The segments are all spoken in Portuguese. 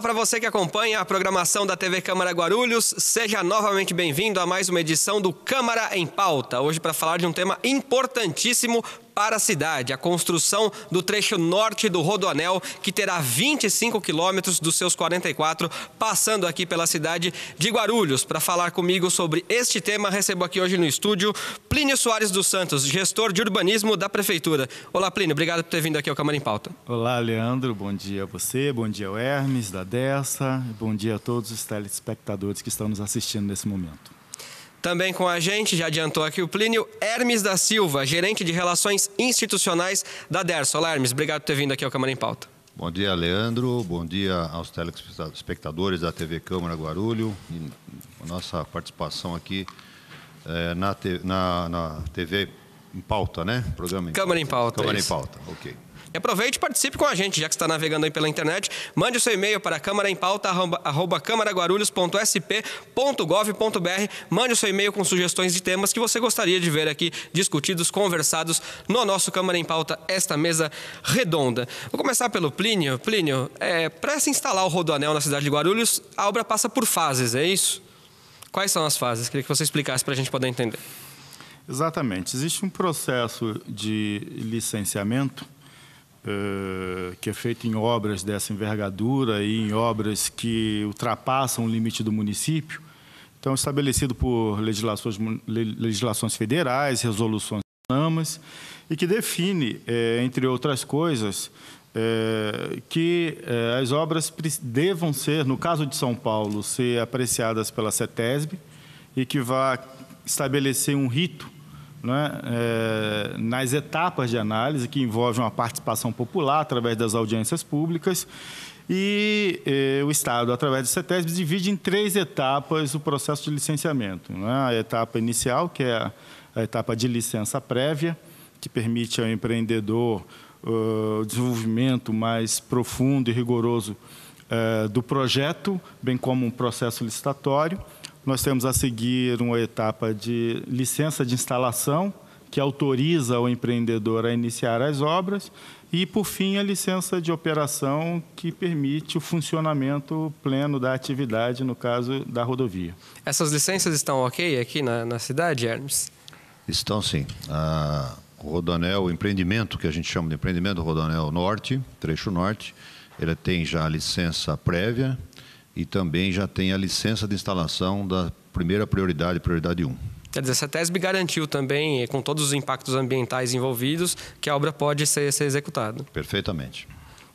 Olá para você que acompanha a programação da TV Câmara Guarulhos, seja novamente bem-vindo a mais uma edição do Câmara em Pauta. Hoje para falar de um tema importantíssimo para a cidade, a construção do trecho norte do Rodoanel, que terá 25 quilômetros dos seus 44, passando aqui pela cidade de Guarulhos. Para falar comigo sobre este tema, recebo aqui hoje no estúdio Plínio Soares dos Santos, gestor de urbanismo da Prefeitura. Olá, Plínio, obrigado por ter vindo aqui ao Câmara em Pauta. Olá, Leandro, bom dia a você, bom dia ao Hermes, da Dessa, bom dia a todos os telespectadores que estão nos assistindo nesse momento. Também com a gente, já adiantou aqui o Plínio, Hermes da Silva, gerente de relações institucionais da DERS. Olá, Hermes, obrigado por ter vindo aqui ao Câmara em Pauta. Bom dia, Leandro. Bom dia aos telespectadores da TV Câmara Guarulho. E nossa participação aqui é, na, na, na TV em pauta, né? Programa em Câmara pauta. em pauta. Câmara em pauta, ok. E aproveite e participe com a gente, já que está navegando aí pela internet. Mande o seu e-mail para Câmara em câmaraimpauta@câmaraguarulhos.sp.gov.br. Mande o seu e-mail com sugestões de temas que você gostaria de ver aqui discutidos, conversados no nosso Câmara em Pauta, esta mesa redonda. Vou começar pelo Plínio. Plínio, é, para se instalar o Rodoanel na cidade de Guarulhos, a obra passa por fases, é isso? Quais são as fases? Queria que você explicasse para a gente poder entender. Exatamente. Existe um processo de licenciamento eh, que é feito em obras dessa envergadura e em obras que ultrapassam o limite do município. Então, estabelecido por legislações, legislações federais, resoluções namas, e que define, eh, entre outras coisas, eh, que as obras devam ser, no caso de São Paulo, ser apreciadas pela CETESB e que vá estabelecer um rito né, é, nas etapas de análise, que envolvem uma participação popular através das audiências públicas. E eh, o Estado, através do CETESB, divide em três etapas o processo de licenciamento. Né? A etapa inicial, que é a, a, etapa de licença prévia, que permite ao empreendedor uh, o desenvolvimento mais profundo e rigoroso uh, do projeto, bem como um processo licitatório. Nós temos a seguir uma etapa de licença de instalação, que autoriza o empreendedor a iniciar as obras, e, por fim, a licença de operação, que permite o funcionamento pleno da atividade, no caso da rodovia. Essas licenças estão ok aqui na, na cidade, Hermes? Estão sim. A, o Rodanel, o empreendimento, que a gente chama de empreendimento Rodanel Norte, trecho norte, ele tem já a licença prévia, e também já tem a licença de instalação da primeira prioridade, prioridade 1. Quer dizer, essa TESB garantiu também, eh, com todos os impactos ambientais envolvidos, que a obra pode ser, ser executada. Perfeitamente.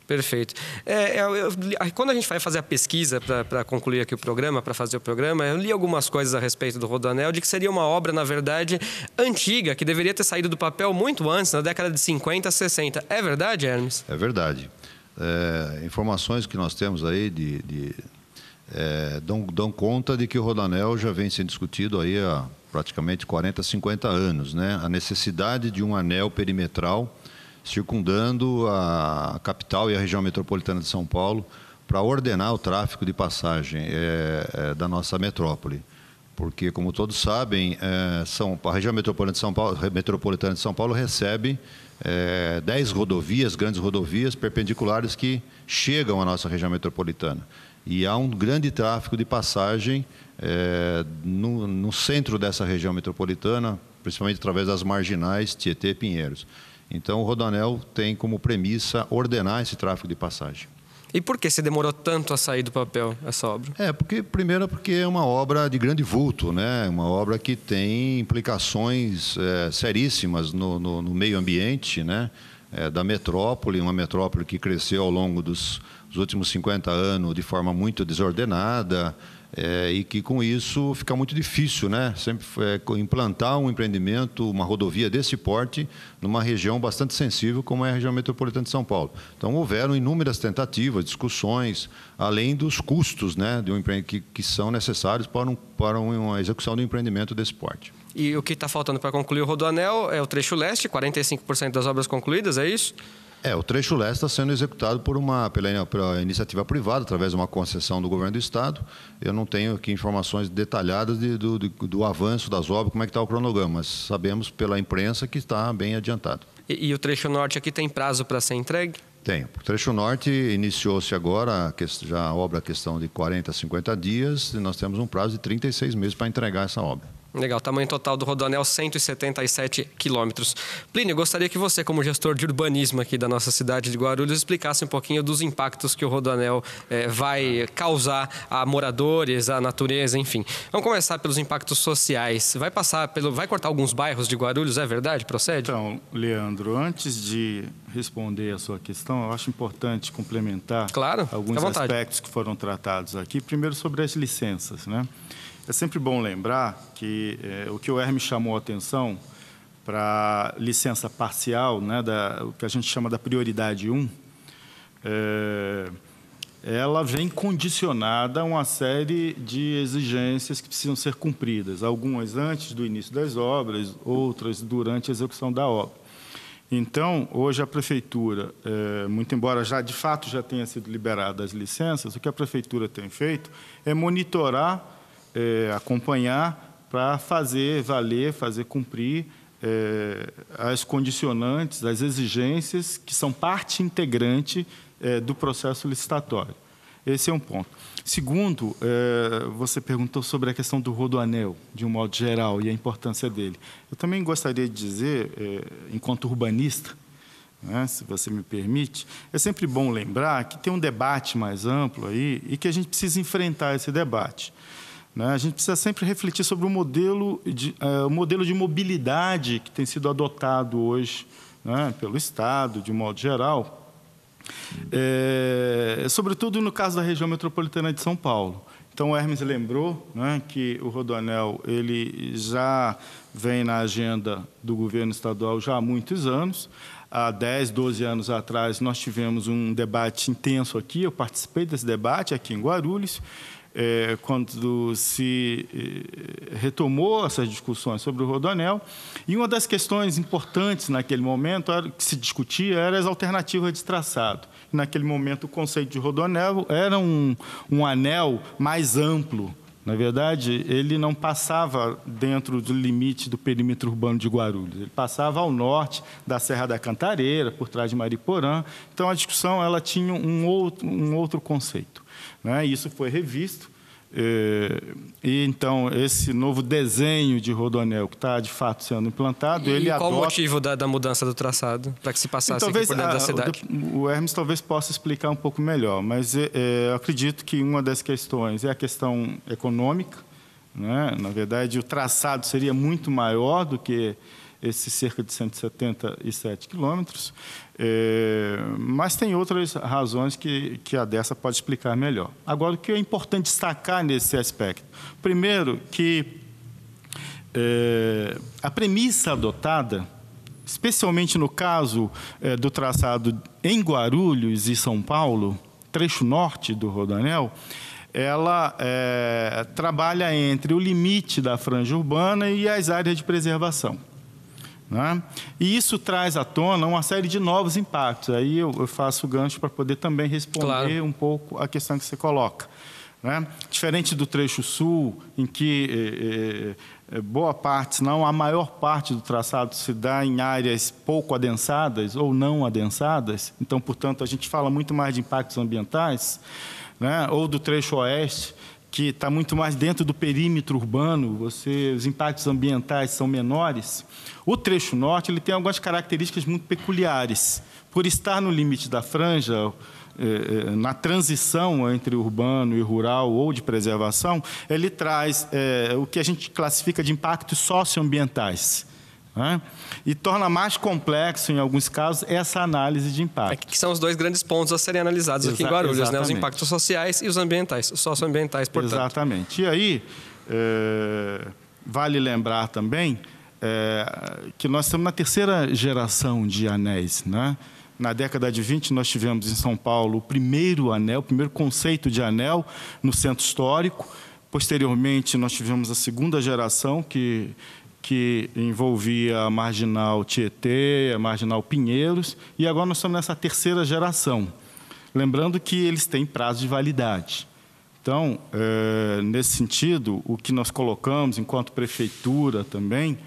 Perfeito. É, é eu, eu, quando a gente vai fazer a pesquisa para concluir aqui o programa, para fazer o programa, eu li algumas coisas a respeito do Rodoanel, de que seria uma obra, na verdade, antiga, que deveria ter saído do papel muito antes, na década de 50, 60. É verdade, Hermes? É verdade. É, informações que nós temos aí de, de é, dão, dão conta de que o Rodanel já vem sendo discutido aí há praticamente 40, 50 anos, né? A necessidade de um anel perimetral circundando a capital e a região metropolitana de São Paulo para ordenar o tráfego de passagem é, é, da nossa metrópole. Porque, como todos sabem, é, São, a região metropolitana de São Paulo, metropolitana de São Paulo recebe 10 é, rodovias, grandes rodovias perpendiculares que chegam à nossa região metropolitana e há um grande tráfego de passagem é, no, no, centro dessa região metropolitana, principalmente através das marginais Tietê e Pinheiros. Então, o Rodanel tem como premissa ordenar esse tráfego de passagem. E por que se demorou tanto a sair do papel essa obra? É, porque primeiro é porque é uma obra de grande vulto, né? Uma obra que tem implicações é, seríssimas no, no, no meio ambiente, né? é, da metrópole, uma metrópole que cresceu ao longo dos, dos últimos 50 anos de forma muito desordenada é, e que com isso fica muito difícil, né? Sempre é, implantar um empreendimento, uma rodovia desse porte numa região bastante sensível como é a região metropolitana de São Paulo. Então houveram inúmeras tentativas, discussões, além dos custos, né, de um que, que são necessários para, um, para uma execução do empreendimento desse porte. E o que está faltando para concluir o Rodoanel é o trecho leste, 45% das obras concluídas, é isso? É, o trecho leste está sendo executado por uma, pela, pela, iniciativa privada, através de uma concessão do governo do Estado. Eu não tenho aqui informações detalhadas de, do, do, do, avanço das obras, como é que está o cronograma, mas sabemos pela imprensa que está bem adiantado. E, e o trecho norte aqui tem prazo para ser entregue? Tem. O trecho norte iniciou-se agora, já a obra a é questão de 40 a 50 dias, e nós temos um prazo de 36 meses para entregar essa obra. Legal, tamanho total do rodoanel 177 quilômetros. Plínio, gostaria que você, como gestor de urbanismo aqui da nossa cidade de Guarulhos, explicasse um pouquinho dos impactos que o rodoanel eh, vai causar a moradores, a natureza, enfim. Vamos começar pelos impactos sociais. Vai passar pelo, vai cortar alguns bairros de Guarulhos, é verdade? Procede? Então, Leandro, antes de responder a sua questão, eu acho importante complementar claro, alguns aspectos que foram tratados aqui. Primeiro sobre as licenças, né? É sempre bom lembrar que é, o que o Hermes chamou a atenção para licença parcial, né, da, o que a gente chama da prioridade 1, é, eh, ela vem condicionada a uma série de exigências que precisam ser cumpridas, algumas antes do início das obras, outras durante a execução da obra. Então, hoje a prefeitura, é, muito embora já de fato já tenha sido liberadas as licenças, o que a prefeitura tem feito é monitorar é, acompanhar para fazer valer, fazer cumprir é, as condicionantes, as exigências que são parte integrante é, do processo licitatório. Esse é um ponto. Segundo, é, você perguntou sobre a questão do rodoanel, de um modo geral, e a importância dele. Eu também gostaria de dizer, é, enquanto urbanista, né, se você me permite, é sempre bom lembrar que tem um debate mais amplo aí e que a gente precisa enfrentar esse debate. Né? A gente precisa sempre refletir sobre o modelo de, uh, o modelo de mobilidade que tem sido adotado hoje né? pelo Estado, de modo geral, é, sobretudo no caso da região metropolitana de São Paulo. Então, o Hermes lembrou né, que o Rodoanel ele já vem na agenda do governo estadual já há muitos anos. Há 10, 12 anos atrás, nós tivemos um debate intenso aqui, eu participei desse debate aqui em Guarulhos, é, quando se é, retomou essas discussões sobre o Rodonel. E uma das questões importantes naquele momento era, que se discutia eram as alternativas de traçado. Naquele momento, o conceito de Rodonel era um, um anel mais amplo. Na verdade, ele não passava dentro do limite do perímetro urbano de Guarulhos. Ele passava ao norte da Serra da Cantareira, por trás de Mariporã. Então, a discussão ela tinha um outro, um outro conceito. Né? Isso foi revisto. Eh, e, então, esse novo desenho de Rodonel que está, de fato, sendo implantado, e ele qual adota... o motivo da, da, mudança do traçado, para que se passasse talvez, então, por dentro a, da cidade? O Hermes talvez possa explicar um pouco melhor, mas é, acredito que uma das questões é a questão econômica. Né? Na verdade, o traçado seria muito maior do que esses cerca de 177 quilômetros. É, mas tem outras razões que, que a dessa pode explicar melhor. Agora, o que é importante destacar nesse aspecto? Primeiro, que é, a premissa adotada, especialmente no caso é, do traçado em Guarulhos e São Paulo, trecho norte do Rodanel, ela é, trabalha entre o limite da franja urbana e as áreas de preservação. Né? E isso traz à tona uma série de novos impactos. Aí eu, faço o gancho para poder também responder claro. um pouco a questão que você coloca. Né? Diferente do trecho sul, em que é, é, boa parte, se não a maior parte do traçado se dá em áreas pouco adensadas ou não adensadas, então, portanto, a gente fala muito mais de impactos ambientais, né? ou do trecho oeste, que está muito mais dentro do perímetro urbano, você, os impactos ambientais são menores. O trecho norte ele tem algumas características muito peculiares. Por estar no limite da franja, eh, eh, na transição entre urbano e rural ou de preservação, ele traz eh, o que a gente classifica de impactos socioambientais. Né? e torna mais complexo, em alguns casos, essa análise de impacto. É que são os dois grandes pontos a serem analisados Exa aqui em Guarulhos, né? os impactos sociais e os ambientais, os socioambientais, portanto. Exatamente. E aí, é, vale lembrar também é, que nós estamos na terceira geração de anéis. Né? Na década de 20, nós tivemos em São Paulo o primeiro anel, o primeiro conceito de anel no centro histórico. Posteriormente, nós tivemos a segunda geração, que que envolvia a marginal Tietê, a marginal Pinheiros, e agora nós estamos nessa terceira geração. Lembrando que eles têm prazo de validade. Então, é, nesse sentido, o que nós colocamos enquanto prefeitura também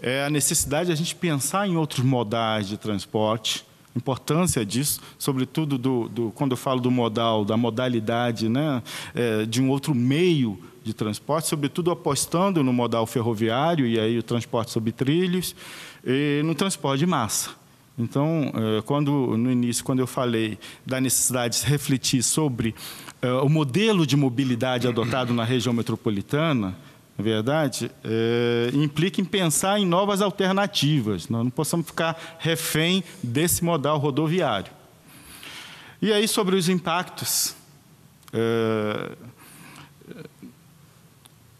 é a necessidade de a gente pensar em outros modais de transporte, importância disso, sobretudo do, do, quando eu falo do modal, da modalidade, né, é, de um outro meio de transporte, sobretudo apostando no modal ferroviário e aí o transporte sobre trilhos e no transporte de massa. Então, eh, quando no início, quando eu falei da necessidade de se refletir sobre uh, o modelo de mobilidade adotado na região metropolitana, na é verdade, é, implica em pensar em novas alternativas. Nós não possamos ficar refém desse modal rodoviário. E aí, sobre os impactos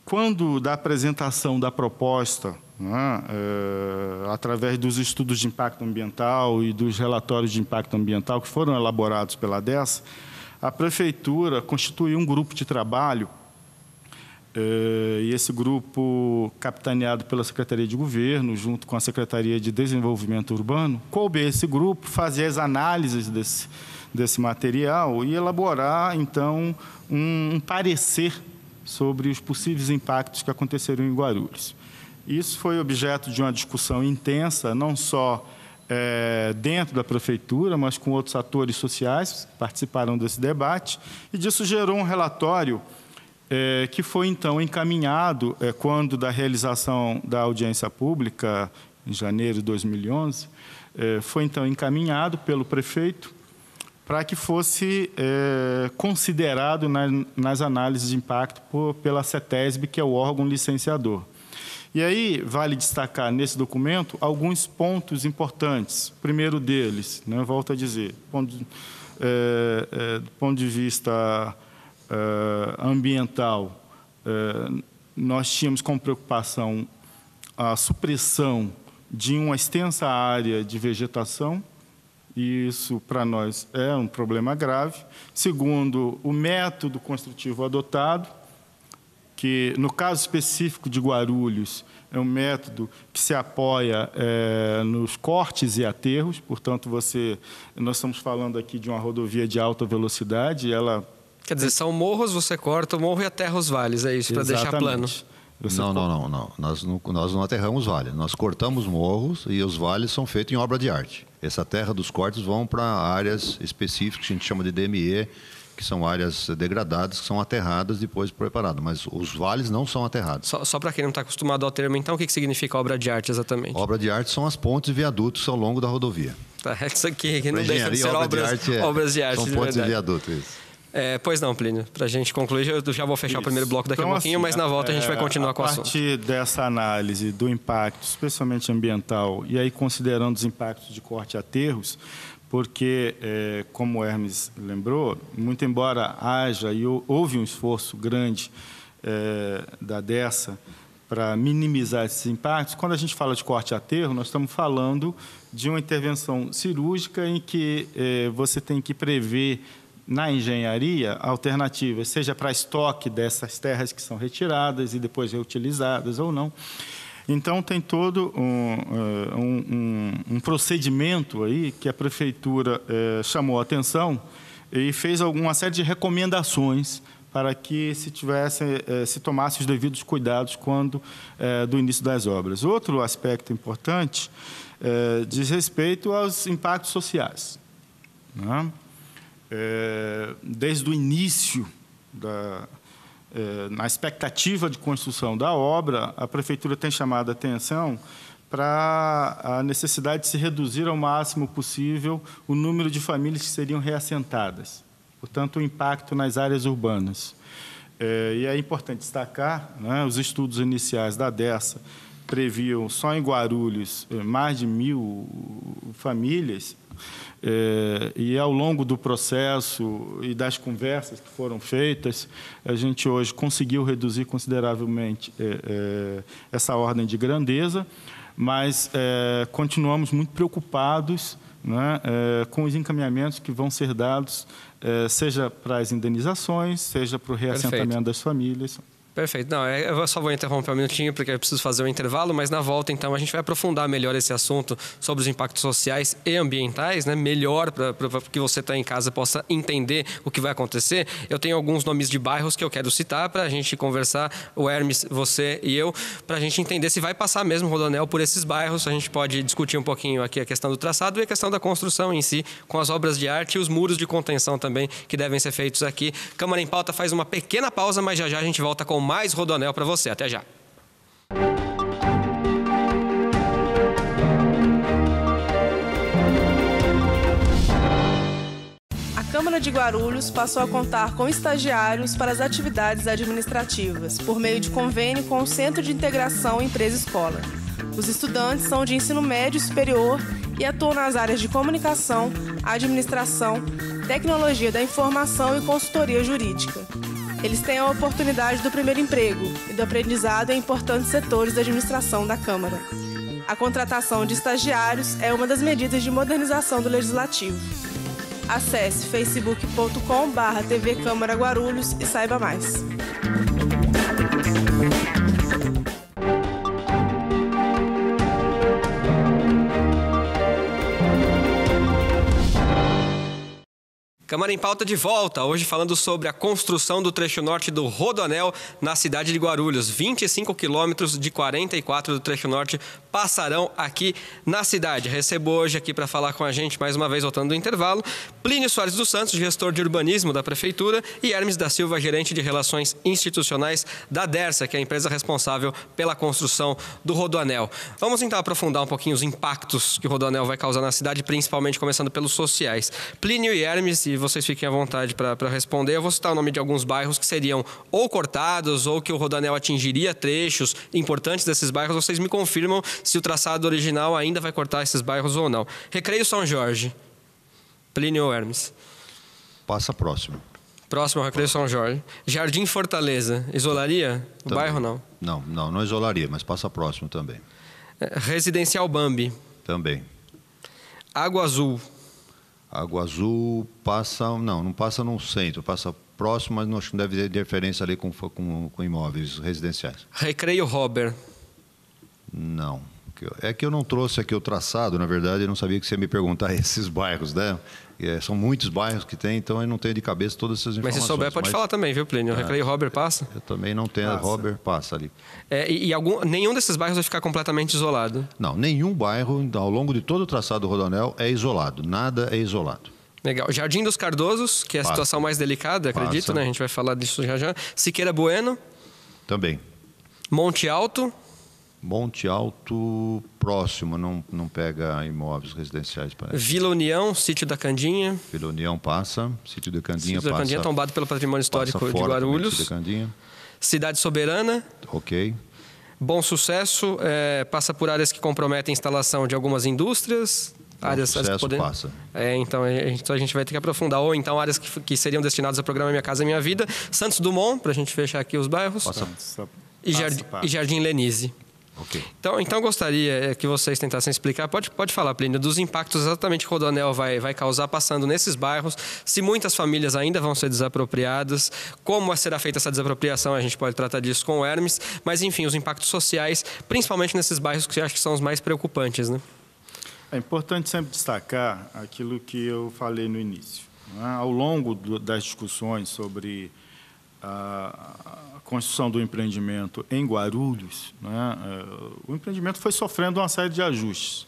quando da apresentação da proposta, né, é, através dos estudos de impacto ambiental e dos relatórios de impacto ambiental que foram elaborados pela DESA, a prefeitura constituiu um grupo de trabalho é, e esse grupo, capitaneado pela Secretaria de Governo, junto com a Secretaria de Desenvolvimento Urbano, coube esse grupo fazer as análises desse, desse material e elaborar, então, um, um parecer sobre os possíveis impactos que aconteceriam em Guarulhos. Isso foi objeto de uma discussão intensa, não só é, dentro da prefeitura, mas com outros atores sociais que participaram desse debate, e disso gerou um relatório é, que foi então encaminhado, é, quando da realização da audiência pública, em janeiro de 2011, foi então encaminhado pelo prefeito para que fosse é, considerado na, nas análises de impacto por, pela CETESB, que é o órgão licenciador. E aí vale destacar nesse documento alguns pontos importantes. primeiro deles, né, volto a dizer, ponto é, é, do ponto de vista ambiental, nós tínhamos como preocupação a supressão de uma extensa área de vegetação e isso para nós é um problema grave. Segundo, o método construtivo adotado, que no caso específico de Guarulhos é um método que se apoia é, nos cortes e aterros, portanto você, nós estamos falando aqui de uma rodovia de alta velocidade, ela quer dizer são morros você corta o morro e aterra os vales, é isso para deixar plano. Você não, não, não, não. Nós, não. nós não aterramos vale, nós cortamos morros e os vales são feitos em obra de arte. Essa terra dos cortes vão para áreas específicas que a gente chama de DME, que são áreas degradadas, que são aterradas depois preparadas. Mas os vales não são aterrados. Só, só para quem não está acostumado ao termo, então, o que, que significa obra de arte exatamente? Obra de arte são as pontes e viadutos ao longo da rodovia. Tá, isso aqui, que não deixa de ser obra obras de arte. É, obras de arte são pontes e viadutos, isso. É, pois não, Plínio. Para a gente concluir, eu já vou fechar Isso. o primeiro bloco daqui então, a pouquinho, assim, mas na volta é, a gente é, vai continuar com a assunto. A partir dessa análise do impacto, especialmente ambiental, e aí considerando os impactos de corte a aterros, porque, é, como o Hermes lembrou, muito embora haja e houve um esforço grande é, da dessa para minimizar esses impactos, quando a gente fala de corte aterro, nós estamos falando de uma intervenção cirúrgica em que é, você tem que prever na engenharia alternativas, seja para estoque dessas terras que são retiradas e depois reutilizadas ou não. Então, tem todo um, eh, um, um procedimento aí que a prefeitura eh, chamou a atenção e fez uma série de recomendações para que se tivesse eh, se tomasse os devidos cuidados quando do início das obras. Outro aspecto importante diz respeito aos impactos sociais. Né? é, desde o início, da, é, na expectativa de construção da obra, a prefeitura tem chamado a atenção para a necessidade de se reduzir ao máximo possível o número de famílias que seriam reassentadas, portanto, o impacto nas áreas urbanas. É, e é importante destacar, né, os estudos iniciais da Dessa previam só em Guarulhos é, mais de mil famílias, é, e ao longo do processo e das conversas que foram feitas, a gente hoje conseguiu reduzir consideravelmente é, é, essa ordem de grandeza, mas é, continuamos muito preocupados né, é, com os encaminhamentos que vão ser dados, é, seja para as indenizações, seja para o reassentamento Perfeito. das famílias. Perfeito. Não, é, eu só vou interromper um minutinho, porque eu preciso fazer um intervalo, mas na volta, então, a gente vai aprofundar melhor esse assunto sobre os impactos sociais e ambientais, né? Melhor para que você está em casa possa entender o que vai acontecer. Eu tenho alguns nomes de bairros que eu quero citar para a gente conversar, o Hermes, você e eu, para a gente entender se vai passar mesmo o Rodanel por esses bairros. A gente pode discutir um pouquinho aqui a questão do traçado e a questão da construção em si, com as obras de arte e os muros de contenção também que devem ser feitos aqui. Câmara em Pauta faz uma pequena pausa, mas já já a gente volta com mais Rodonel para você. Até já. A Câmara de Guarulhos passou a contar com estagiários para as atividades administrativas, por meio de convênio com o Centro de Integração Empresa-Escola. Os estudantes são de ensino médio e superior e atuam nas áreas de comunicação, administração, tecnologia da informação e consultoria jurídica. Eles têm a oportunidade do primeiro emprego e do aprendizado em importantes setores da administração da Câmara. A contratação de estagiários é uma das medidas de modernização do Legislativo. Acesse facebookcom Câmara Guarulhos e saiba mais. Câmara em Pauta de volta, hoje falando sobre a construção do trecho norte do Rodoanel na cidade de Guarulhos. 25 quilômetros de 44 do trecho norte passarão aqui na cidade. Recebo hoje aqui para falar com a gente, mais uma vez voltando do intervalo, Plínio Soares dos Santos, gestor de urbanismo da Prefeitura, e Hermes da Silva, gerente de relações institucionais da DERSA, que é a empresa responsável pela construção do Rodoanel. Vamos então aprofundar um pouquinho os impactos que o Rodoanel vai causar na cidade, principalmente começando pelos sociais. Plínio e Hermes, e vocês fiquem à vontade para responder. Eu vou citar o nome de alguns bairros que seriam ou cortados ou que o Rodanel atingiria trechos importantes desses bairros. Vocês me confirmam se o traçado original ainda vai cortar esses bairros ou não. Recreio São Jorge. Plínio Hermes. Passa próximo. Próximo Recreio São Jorge. Jardim Fortaleza. Isolaria o bairro não? Não, não, não isolaria, mas passa próximo também. É, Residencial Bambi. Também. Água Azul. Água Azul passa, não, não passa no centro, passa próximo, mas não deve ter interferência ali com, com, com imóveis residenciais. Recreio Robert. Não. É que eu não trouxe aqui o traçado, na verdade, eu não sabia que você ia me perguntar esses bairros, né? É, são muitos bairros que tem, então eu não tenho de cabeça todas essas informações. Mas se souber, pode Mas, falar também, viu, Plínio? Eu é. Recreio Robert passa? Eu também não tenho. Passa. Robert passa ali. É, e, e algum, nenhum desses bairros vai ficar completamente isolado? Não, nenhum bairro, ao longo de todo o traçado do Rodonel, é isolado. Nada é isolado. Legal. Jardim dos Cardosos, que é a passa. situação mais delicada, acredito, passa. né? A gente vai falar disso já já. Siqueira Bueno. Também. Monte Alto. Monte Alto próximo, não, não pega imóveis residenciais. Parece. Vila União, sítio da Candinha. Vila União passa, sítio da Candinha passa sítio da Candinha tombado pelo patrimônio histórico de Guarulhos. Candinha Cidade Soberana. Ok. Bom Sucesso é, passa por áreas que comprometem a instalação de algumas indústrias. Bom áreas sucesso passa. É, então a gente, a gente, vai ter que aprofundar. Ou então áreas que, que seriam destinadas ao programa Minha Casa Minha Vida. Santos Dumont, para a gente fechar aqui os bairros. Passa. E, Jard... passa. e Jardim Lenise. Okay. Então, então gostaria eh, que vocês tentassem explicar, pode, pode falar, Plínio, dos impactos exatamente que o Rodoanel vai, vai causar passando nesses bairros, se muitas famílias ainda vão ser desapropriadas, como será feita essa desapropriação, a gente pode tratar disso com o Hermes, mas enfim, os impactos sociais, principalmente nesses bairros que eu acho que são os mais preocupantes. Né? É importante sempre destacar aquilo que eu falei no início. Né? Ao longo do, das discussões sobre a, construção do empreendimento em Guarulhos, né, eh, o empreendimento foi sofrendo uma série de ajustes.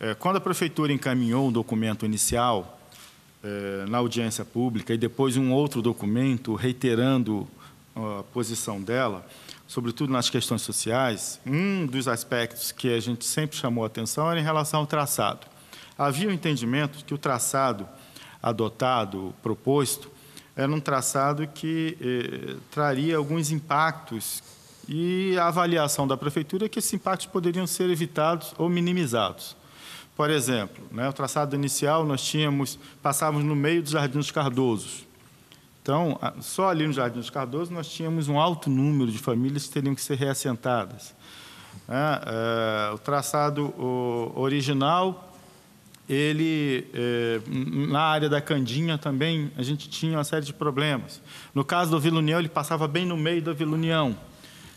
Eh, quando a prefeitura encaminhou um documento inicial eh, na audiência pública e depois um outro documento reiterando a posição dela, sobretudo nas questões sociais, um dos aspectos que a gente sempre chamou atenção era em relação ao traçado. Havia o um entendimento que o traçado adotado, proposto, era um traçado que eh, traria alguns impactos e a avaliação da prefeitura é que esses impactos poderiam ser evitados ou minimizados. Por exemplo, né, o traçado inicial nós tínhamos, passávamos no meio dos Jardins Cardosos. Então, só ali no Jardim dos Cardoso nós tínhamos um alto número de famílias que teriam que ser reassentadas. Né, eh, o traçado original ele é, na área da Candinha também a gente tinha uma série de problemas. No caso do Vila União, ele passava bem no meio da Vila União.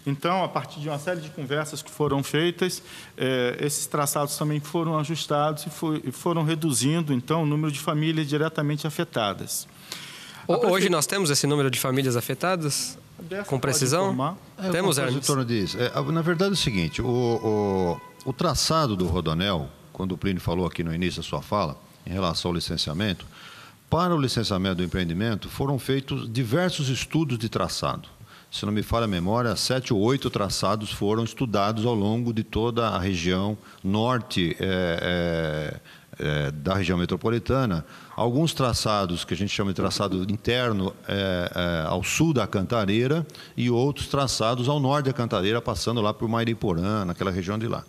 Então, a partir de uma série de conversas que foram feitas, eh, esses traçados também foram ajustados e, foi, e, foram reduzindo, então, o número de famílias diretamente afetadas. Prefe... Hoje nós temos esse número de famílias afetadas? Com precisão? É, temos, Hermes? Em torno disso. É, na verdade é o seguinte, o, o, o traçado do Rodonel, quando o Plínio falou aqui no início da sua fala, em relação ao licenciamento, para o licenciamento do empreendimento foram feitos diversos estudos de traçado. Se não me falha a memória, sete ou oito traçados foram estudados ao longo de toda a região norte é, é, é, da região metropolitana. Alguns traçados que a gente chama de traçado interno eh, eh, ao sul da Cantareira e outros traçados ao norte da Cantareira, passando lá por Mairiporã, naquela região de lá.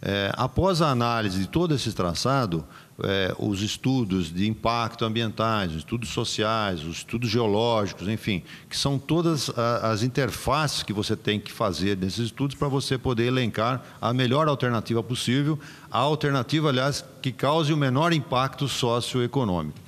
É, após a análise de todo esse traçado, é, os estudos de impacto ambientais, os estudos sociais, os estudos geológicos, enfim, que são todas as interfaces que você tem que fazer nesses estudos para você poder elencar a melhor alternativa possível, a alternativa, aliás, que cause o menor impacto socioeconômico.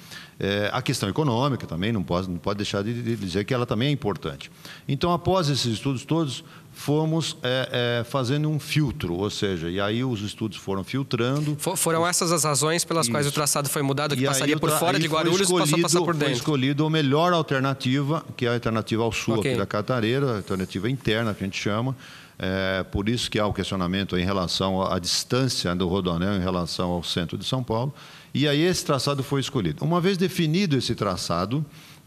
É, a questão econômica também, não pode, não pode deixar de dizer que ela também é importante. Então, após esses estudos todos, fomos é, é, fazendo um filtro, ou seja, e aí os estudos foram filtrando. For, foram essas as razões pelas Isso. quais o traçado foi mudado, que e passaria por fora de Guarulhos e passou a passar por dentro. Foi escolhido a melhor alternativa, que é a alternativa ao sul okay. aqui da Catareira, a alternativa interna que a gente chama. É, por isso que há o questionamento em relação à distância do Rodoanel em relação ao centro de São Paulo. E aí esse traçado foi escolhido. Uma vez definido esse traçado,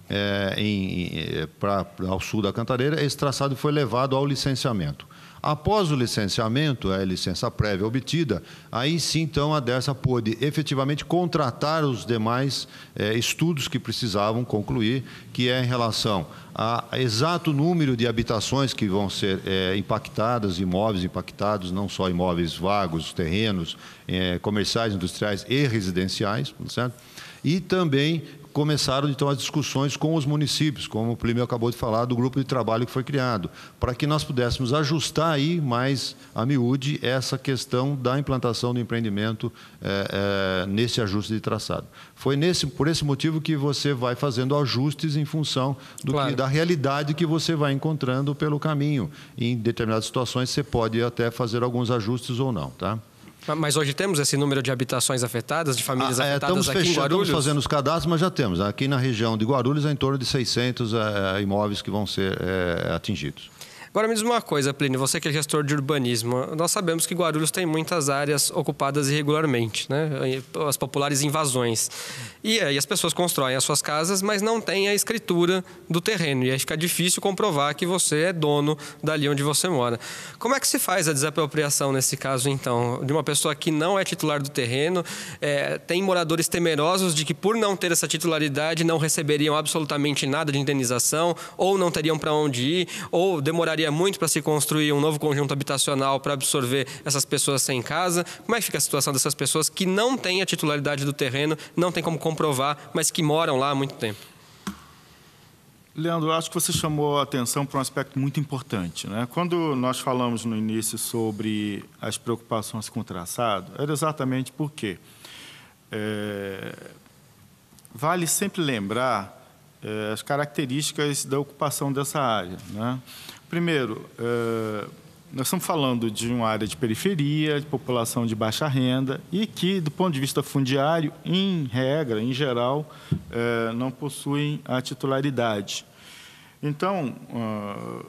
é, em, é, pra, ao sul da Cantareira, esse traçado foi levado ao licenciamento. Após o licenciamento, a licença prévia obtida, aí sim, então, a Dersa pôde efetivamente contratar os demais é, estudos que precisavam concluir, que é em relação a exato número de habitações que vão ser é, impactadas, imóveis impactados, não só imóveis vagos, terrenos comerciais, industriais e residenciais, certo? e também começaram então as discussões com os municípios, como o Plínio acabou de falar, do grupo de trabalho que foi criado, para que nós pudéssemos ajustar aí mais a miúde essa questão da implantação do empreendimento é, é, nesse ajuste de traçado. Foi nesse, por esse motivo que você vai fazendo ajustes em função claro. que, da realidade que você vai encontrando pelo caminho. Em determinadas situações você pode até fazer alguns ajustes ou não, tá? Mas hoje temos esse número de habitações afetadas, de famílias ah, é, afetadas aqui fechando, em Guarulhos? Estamos fazendo os cadastros, mas já temos. Aqui na região de Guarulhos, é em torno de 600 é, eh, imóveis que vão ser eh, atingidos. Agora me diz uma coisa, Plínio, você que é gestor de urbanismo, nós sabemos que Guarulhos tem muitas áreas ocupadas irregularmente, né? As populares invasões. E aí as pessoas constroem as suas casas, mas não tem a escritura do terreno. E aí fica difícil comprovar que você é dono dali onde você mora. Como é que se faz a desapropriação nesse caso, então? De uma pessoa que não é titular do terreno, é, tem moradores temerosos de que por não ter essa titularidade não receberiam absolutamente nada de indenização, ou não teriam para onde ir, ou demorariam Demoraria muito para se construir um novo conjunto habitacional para absorver essas pessoas sem casa? Como é que fica a situação dessas pessoas que não têm a titularidade do terreno, não tem como comprovar, mas que moram lá há muito tempo? Leandro, acho que você chamou a atenção para um aspecto muito importante. Né? Quando nós falamos no início sobre as preocupações com o traçado, era exatamente porque é, vale sempre lembrar é, as características da ocupação dessa área. Né? primeiro, é, nós estamos falando de uma área de periferia, de população de baixa renda e que, do ponto de vista fundiário, em regra, em geral, é, não possuem a titularidade. Então, é,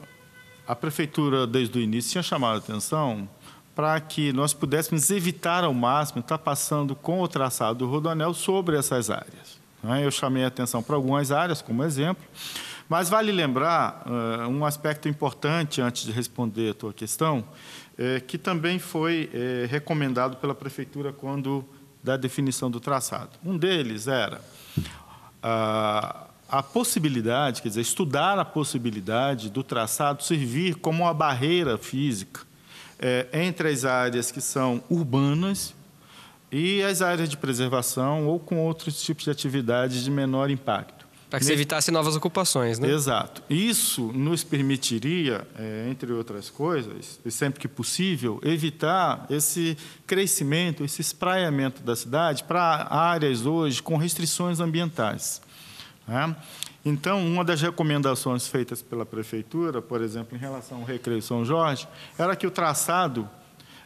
a prefeitura, desde o início, tinha chamado a atenção para que nós pudéssemos evitar ao máximo estar passando com o traçado do Rodoanel sobre essas áreas. Eu chamei a atenção para algumas áreas, como exemplo, mas vale lembrar uh, um aspecto importante antes de responder a tua questão, é, que também foi é, recomendado pela prefeitura quando da definição do traçado. Um deles era a, a possibilidade, quer dizer, estudar a possibilidade do traçado servir como uma barreira física é, entre as áreas que são urbanas e as áreas de preservação ou com outros tipos de atividades de menor impacto. Para que se evitasse novas ocupações, né? Exato. Isso nos permitiria, é, entre outras coisas, e sempre que possível, evitar esse crescimento, esse espraiamento da cidade para áreas hoje com restrições ambientais. Né? Então, uma das recomendações feitas pela prefeitura, por exemplo, em relação ao Recreio São Jorge, era que o traçado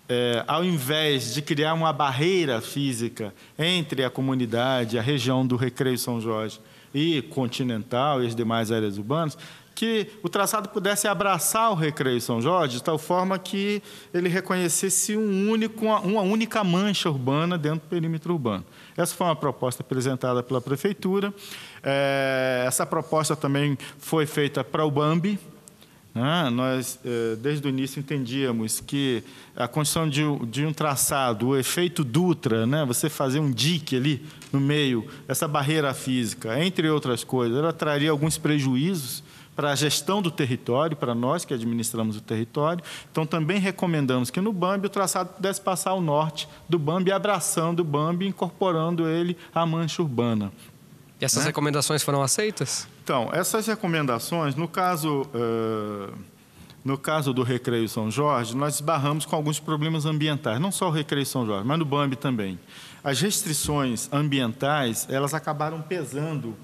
é, ao invés de criar uma barreira física entre a comunidade, a região do Recreio São Jorge e continental e as demais áreas urbanas, que o traçado pudesse abraçar o Recreio São Jorge de tal forma que ele reconhecesse um único, uma única mancha urbana dentro do perímetro urbano. Essa foi uma proposta apresentada pela prefeitura. É, essa proposta também foi feita para o Bambi, né? nós, eh, desde o início, entendíamos que a construção de, de um traçado, o efeito Dutra, né? você fazer um dique ali no meio, essa barreira física, entre outras coisas, ela traria alguns prejuízos para a gestão do território, para nós que administramos o território. Então, também recomendamos que no Bambi o traçado pudesse passar ao norte do Bambi, abraçando o Bambi, incorporando ele à mancha urbana. E essas né? recomendações foram aceitas? Então, essas recomendações, no caso, uh, no caso do Recreio São Jorge, nós esbarramos com alguns problemas ambientais, não só o Recreio São Jorge, mas no Bambi também. As restrições ambientais, elas acabaram pesando uh,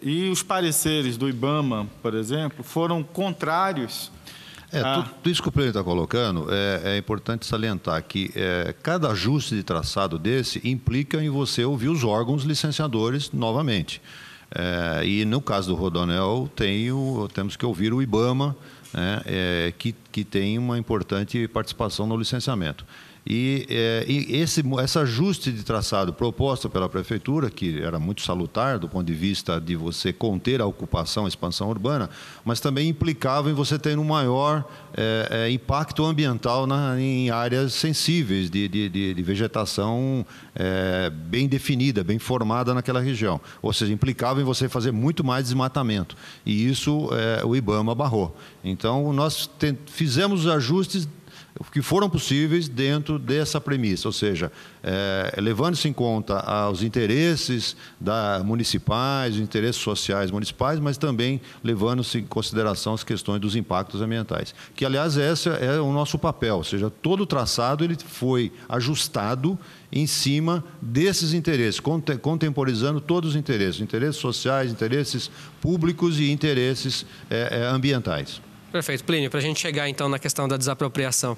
e os pareceres do IBAMA, por exemplo, foram contrários é, ah. tudo, isso que o Pleno está colocando, é, é, importante salientar que é, cada ajuste de traçado desse implica em você ouvir os órgãos licenciadores novamente. É, e no caso do Rodonel, o, temos que ouvir o IBAMA, né, é, que, que tem uma importante participação no licenciamento. E, é, e esse, esse ajuste de traçado proposto pela prefeitura, que era muito salutar do ponto de vista de você conter a ocupação, a expansão urbana, mas também implicava em você ter um maior é, é, impacto ambiental na, em áreas sensíveis de, de, de, de vegetação bem definida, bem formada naquela região. Ou seja, implicava em você fazer muito mais desmatamento. E isso o IBAMA barrou. Então, nós fizemos os ajustes que foram possíveis dentro dessa premissa, ou seja, é, levando-se em conta os interesses da, municipais, os interesses sociais municipais, mas também levando-se em consideração as questões dos impactos ambientais. Que, aliás, esse é o nosso papel, ou seja, todo o traçado ele foi ajustado em cima desses interesses, contemporizando todos os interesses, interesses sociais, interesses públicos e interesses é, ambientais. Perfeito. Plínio, para a gente chegar então na questão da desapropriação.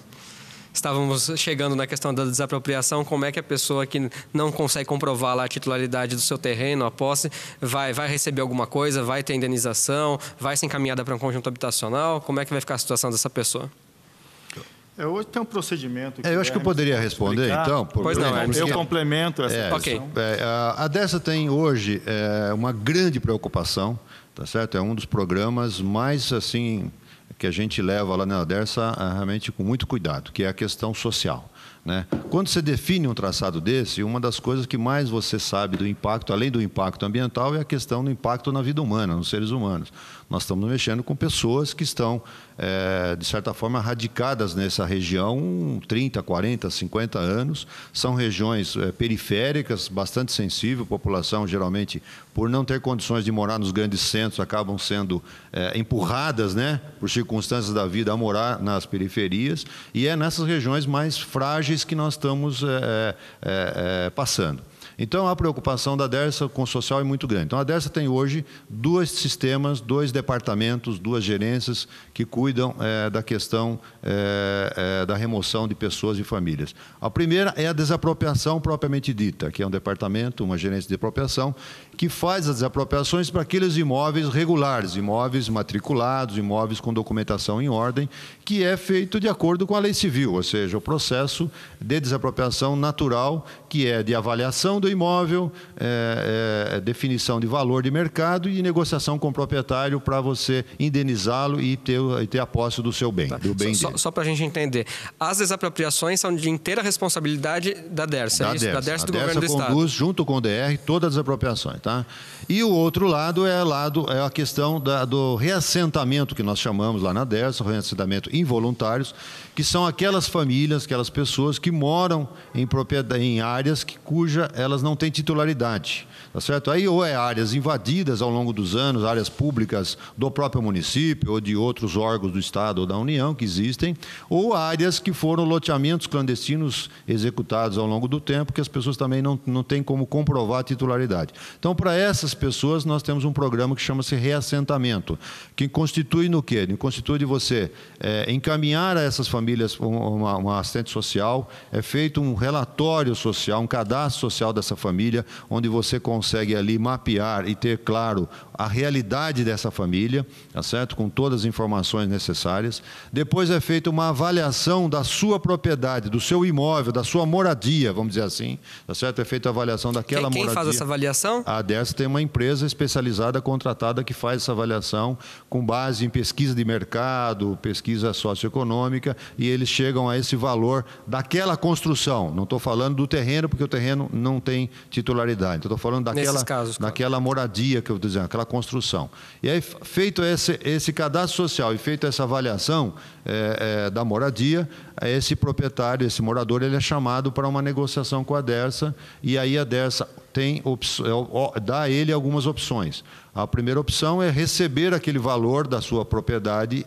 Estávamos chegando na questão da desapropriação, como é que a pessoa que não consegue comprovar lá a titularidade do seu terreno, a posse, vai, vai receber alguma coisa, vai ter indenização, vai ser encaminhada para um conjunto habitacional? Como é que vai ficar a situação dessa pessoa? É, hoje tem um procedimento. É, eu acho que eu é poderia responder, explicar. então. Por... Pois não, é. Eu complemento essa é, okay. É, a, a Dessa tem hoje uma grande preocupação, tá certo? É um dos programas mais, assim, que a gente leva lá na Adersa ah, realmente com muito cuidado, que é a questão social. Né? Quando você define um traçado desse, uma das coisas que mais você sabe do impacto, além do impacto ambiental, é a questão do impacto na vida humana, nos seres humanos. Nós estamos mexendo com pessoas que estão, é, de certa forma, radicadas nessa região 30, 40, 50 anos. São regiões é, periféricas, bastante sensível, população geralmente, por não ter condições de morar nos grandes centros, acabam sendo é, empurradas, né, por circunstâncias da vida, a morar nas periferias. E é nessas regiões mais frágeis que nós estamos passando. Então, a preocupação da Dersa com o social é muito grande. Então, a Dersa tem hoje dois sistemas, dois departamentos, duas gerências que cuidam é, da questão é, é, da remoção de pessoas e famílias. A primeira é a desapropriação propriamente dita, que é um departamento, uma gerência de apropriação, que faz as desapropriações para aqueles imóveis regulares, imóveis matriculados, imóveis com documentação em ordem, que é feito de acordo com a lei civil, ou seja, o processo de desapropriação natural, que é de avaliação do imóvel, é, é, é, definição de valor de mercado e negociação com o proprietário para você indenizá-lo e ter, e ter a posse do seu bem. Tá. Do bem só, só, só para a gente entender, as desapropriações são de inteira responsabilidade da Dersa, é da é DERS. Da DERS do a governo DERS do conduz, Estado. junto com o DR, todas as apropriações. Tá? E o outro lado é, lado, é a questão da, do reassentamento, que nós chamamos lá na DERS, reassentamento involuntários, que são aquelas famílias, aquelas pessoas que moram em, propriedade, em áreas que, cuja elas não têm titularidade. Tá certo? Aí ou é áreas invadidas ao longo dos anos, áreas públicas do próprio município ou de outros órgãos do Estado ou da União que existem, ou áreas que foram loteamentos clandestinos executados ao longo do tempo, que as pessoas também não, não têm como comprovar a titularidade. Então, para essas pessoas, nós temos um programa que chama-se reassentamento, que constitui no quê? Constitui de você é, encaminhar a essas famílias uma, uma assistente social, é feito um relatório social, um cadastro social dessa família, onde você consegue consegue ali mapear e ter claro a realidade dessa família, tá certo? Com todas as informações necessárias. Depois é feita uma avaliação da sua propriedade, do seu imóvel, da sua moradia, vamos dizer assim, tá certo? É feita a avaliação daquela quem, quem moradia. Quem faz essa avaliação? A dessa tem uma empresa especializada contratada que faz essa avaliação com base em pesquisa de mercado, pesquisa socioeconômica e eles chegam a esse valor daquela construção. Não estou falando do terreno porque o terreno não tem titularidade. Estou falando da naquela, casos, naquela moradia que eu estou dizendo, aquela construção. E aí, feito esse, esse cadastro social e feita essa avaliação é, é, da moradia, é, esse proprietário, esse morador, ele é chamado para uma negociação com a Dersa e aí a Dersa tem é, dá a ele algumas opções. A primeira opção é receber aquele valor da sua propriedade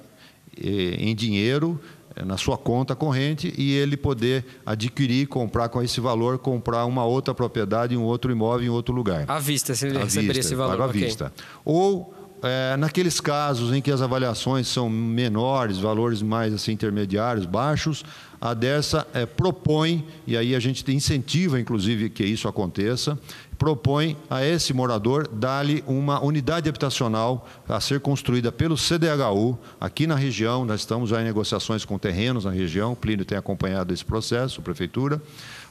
eh, em dinheiro é, na sua conta corrente e ele poder adquirir, comprar com esse valor, comprar uma outra propriedade, um outro imóvel em outro lugar. À vista, se ele à receberia vista, esse valor. à okay. vista. Ou é, naqueles casos em que as avaliações são menores, valores mais assim, intermediários, baixos, a dessa é, propõe, e aí a gente incentiva, inclusive, que isso aconteça, propõe a esse morador dar-lhe uma unidade habitacional a ser construída pelo CDHU aqui na região. Nós estamos já em negociações com terrenos na região, o Plínio tem acompanhado esse processo, a prefeitura,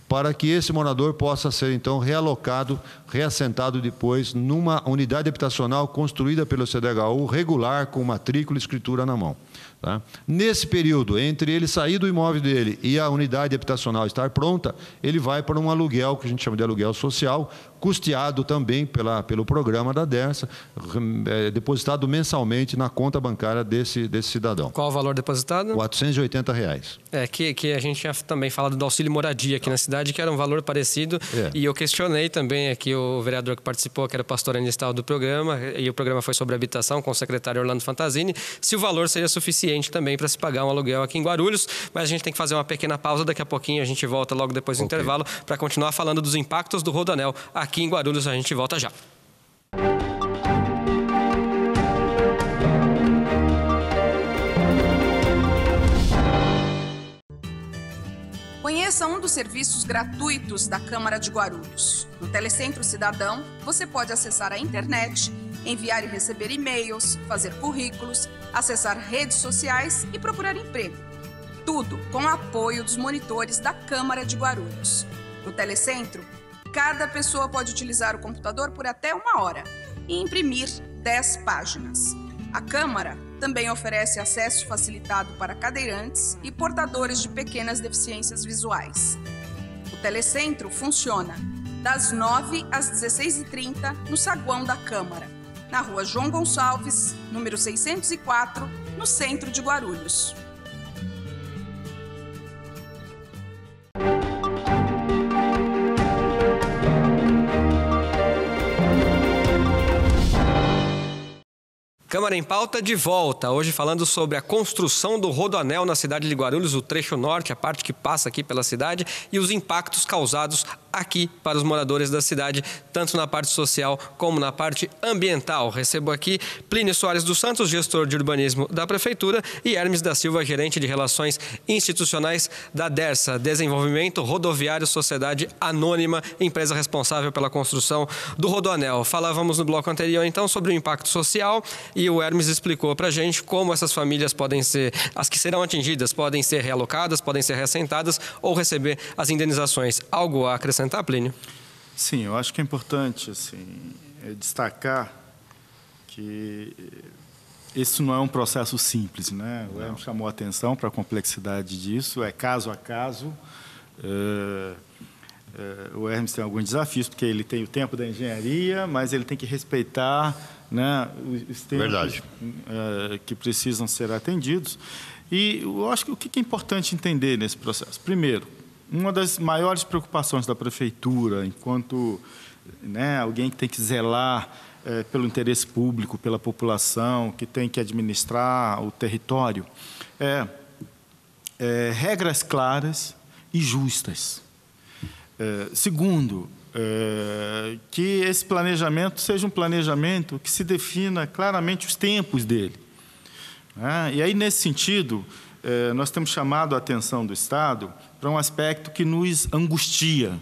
para que esse morador possa ser então realocado, reassentado depois numa unidade habitacional construída pelo CDHU regular com matrícula e escritura na mão. Tá? Nesse período, entre ele sair do imóvel dele e a unidade habitacional estar pronta, ele vai para um aluguel, que a gente chama de aluguel social, custeado também pela, pelo programa da DERSA, é, depositado mensalmente na conta bancária desse, desse cidadão. Qual o valor depositado? R$ 480,00. Reais. É, que, que a gente tinha também falado do auxílio moradia aqui na cidade, que era um valor parecido. É. E eu questionei também aqui o vereador que participou, que era o pastor anistal do programa, e o programa foi sobre habitação com o secretário Orlando Fantasini, se o valor seria suficiente suficiente também para se pagar um aluguel aqui em Guarulhos, mas a gente tem que fazer uma pequena pausa daqui a pouquinho, a gente volta logo depois do okay. intervalo para continuar falando dos impactos do Rodanel aqui em Guarulhos, a gente volta já. Conheça um dos serviços gratuitos da Câmara de Guarulhos. No Telecentro Cidadão, você pode acessar a internet enviar e receber e-mails, fazer currículos, acessar redes sociais e procurar emprego. Tudo com apoio dos monitores da Câmara de Guarulhos. No telecentro, cada pessoa pode utilizar o computador por até uma hora e imprimir 10 páginas. A Câmara também oferece acesso facilitado para cadeirantes e portadores de pequenas deficiências visuais. O telecentro funciona das 9 às 16h30 no saguão da Câmara na rua João Gonçalves, número 604, no centro de Guarulhos. Câmara em Pauta de volta, hoje falando sobre a construção do Rodoanel na cidade de Guarulhos, o trecho norte, a parte que passa aqui pela cidade e os impactos causados aqui para os moradores da cidade, tanto na parte social como na parte ambiental. Recebo aqui Plínio Soares dos Santos, gestor de urbanismo da Prefeitura, e Hermes da Silva, gerente de relações institucionais da DERSA, Desenvolvimento Rodoviário Sociedade Anônima, empresa responsável pela construção do Rodoanel. Falávamos no bloco anterior então sobre o impacto social e o Hermes explicou para a gente como essas famílias podem ser, as que serão atingidas, podem ser realocadas, podem ser reassentadas ou receber as indenizações. Algo a acrescentar, Plínio? Sim, eu acho que é importante assim, é, destacar que isso não é um processo simples. Né? O Hermes chamou a atenção para a complexidade disso, é caso a caso. É, é o Hermes tem alguns desafios, porque ele tem o tempo da engenharia, mas ele tem que respeitar né, os temas é, que precisam ser atendidos. E eu acho que o que é importante entender nesse processo? Primeiro, uma das maiores preocupações da prefeitura, enquanto né, alguém que tem que zelar é, pelo interesse público, pela população, que tem que administrar o território, é, é regras claras e justas. É, segundo, é, que esse planejamento seja um planejamento que se defina claramente os tempos dele. Né? E aí, nesse sentido, é, nós temos chamado a atenção do Estado para um aspecto que nos angustia,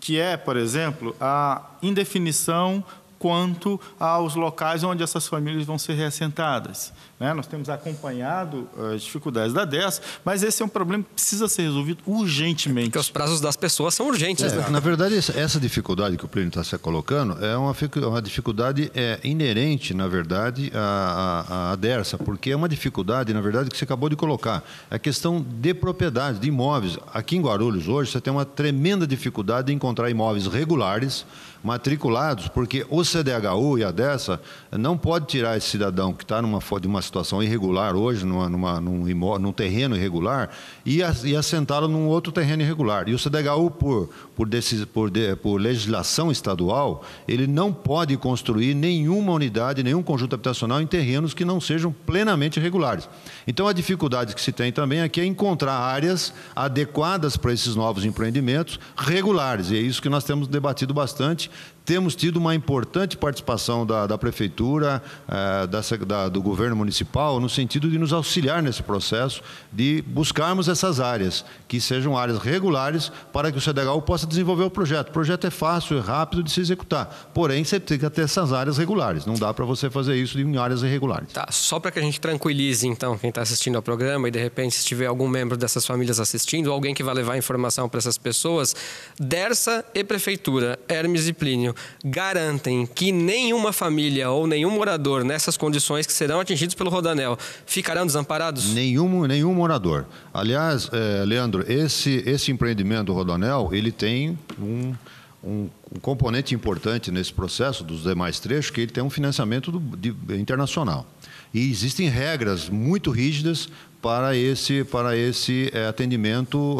que é, por exemplo, a indefinição quanto aos locais onde essas famílias vão ser reassentadas. Né? Nós temos acompanhado eh, as dificuldades da DES, mas esse é um problema que precisa ser resolvido urgentemente. É porque os prazos das pessoas são urgentes. É, né? Na verdade, essa dificuldade que o Plínio está se colocando é uma, uma dificuldade é, inerente, na verdade, à, à, à porque é uma dificuldade, na verdade, que você acabou de colocar. A é questão de propriedade, de imóveis. Aqui em Guarulhos, hoje, você tem uma tremenda dificuldade de encontrar imóveis regulares matriculados, porque o CDHU e a dessa não pode tirar esse cidadão que está numa, de uma situação irregular hoje, numa, numa, num, imó, num terreno irregular, e, e assentaram num outro terreno irregular. E o CDHU, por por, decis, por, de, por legislação estadual, ele não pode construir nenhuma unidade, nenhum conjunto habitacional em terrenos que não sejam plenamente regulares. Então, a dificuldade que se tem também aqui é encontrar áreas adequadas para esses novos empreendimentos regulares. E é isso que nós temos debatido bastante. Temos tido uma importante participação da, da Prefeitura, eh, dessa, da, do Governo Municipal, no sentido de nos auxiliar nesse processo de buscarmos essas áreas, que sejam áreas regulares, para que o CDHU possa possa desenvolver o projeto. O projeto é fácil, é rápido de se executar. Porém, você tem que ter essas áreas regulares. Não dá para você fazer isso em áreas irregulares. Tá, só para que a gente tranquilize, então, quem está assistindo ao programa e, de repente, se tiver algum membro dessas famílias assistindo, alguém que vai levar informação para essas pessoas, Dersa e Prefeitura, Hermes e Plínio, garantem que nenhuma família ou nenhum morador nessas condições que serão atingidos pelo Rodanel ficarão desamparados? Nenhum, nenhum morador. Aliás, eh, Leandro, esse, esse empreendimento do Rodanel, ele tem tem um, um, um, componente importante nesse processo dos demais trechos, que ele tem um financiamento do, de, internacional. E existem regras muito rígidas para esse, para esse é, atendimento,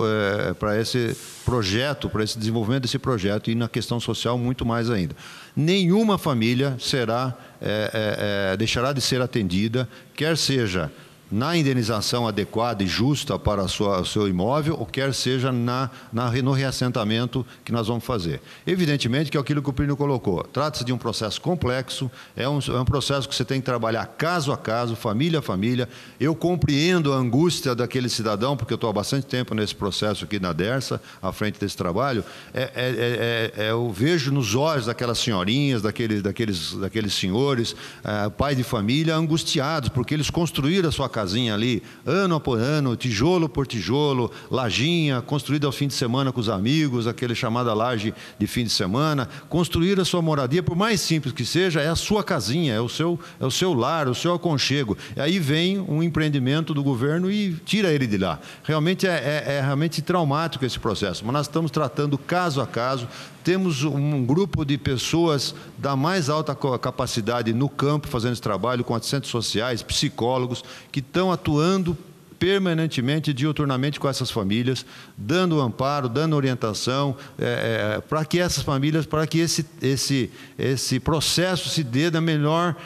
é, para esse projeto, para esse desenvolvimento desse projeto e na questão social muito mais ainda. Nenhuma família será, é, deixará de ser atendida, quer seja na indenização adequada e justa para sua, o seu imóvel, ou quer seja na, na, no reassentamento que nós vamos fazer. Evidentemente que é aquilo que o Plínio colocou. Trata-se de um processo complexo, é um, é um processo que você tem que trabalhar caso a caso, família a família. Eu compreendo a angústia daquele cidadão, porque eu estou há bastante tempo nesse processo aqui na DERSA, à frente desse trabalho. É, é, é, é, é eu vejo nos olhos daquelas senhorinhas, daqueles, daqueles, daqueles senhores, é, pais de família, angustiados, porque eles construíram a sua casinha ali, ano após ano, tijolo por tijolo, lajinha, construída ao fim de semana com os amigos, aquele chamada laje de fim de semana. Construir a sua moradia, por mais simples que seja, é a sua casinha, é o seu, é o seu lar, o seu aconchego. E aí vem um empreendimento do governo e tira ele de lá. Realmente é, é, é realmente traumático esse processo, mas nós estamos tratando caso a caso, temos um grupo de pessoas da mais alta capacidade no campo fazendo esse trabalho, com assistentes sociais, psicólogos, que estão atuando permanentemente, diuturnamente com essas famílias, dando amparo, dando orientação, é, é, para que essas famílias, para que esse, esse, esse processo se dê da melhor,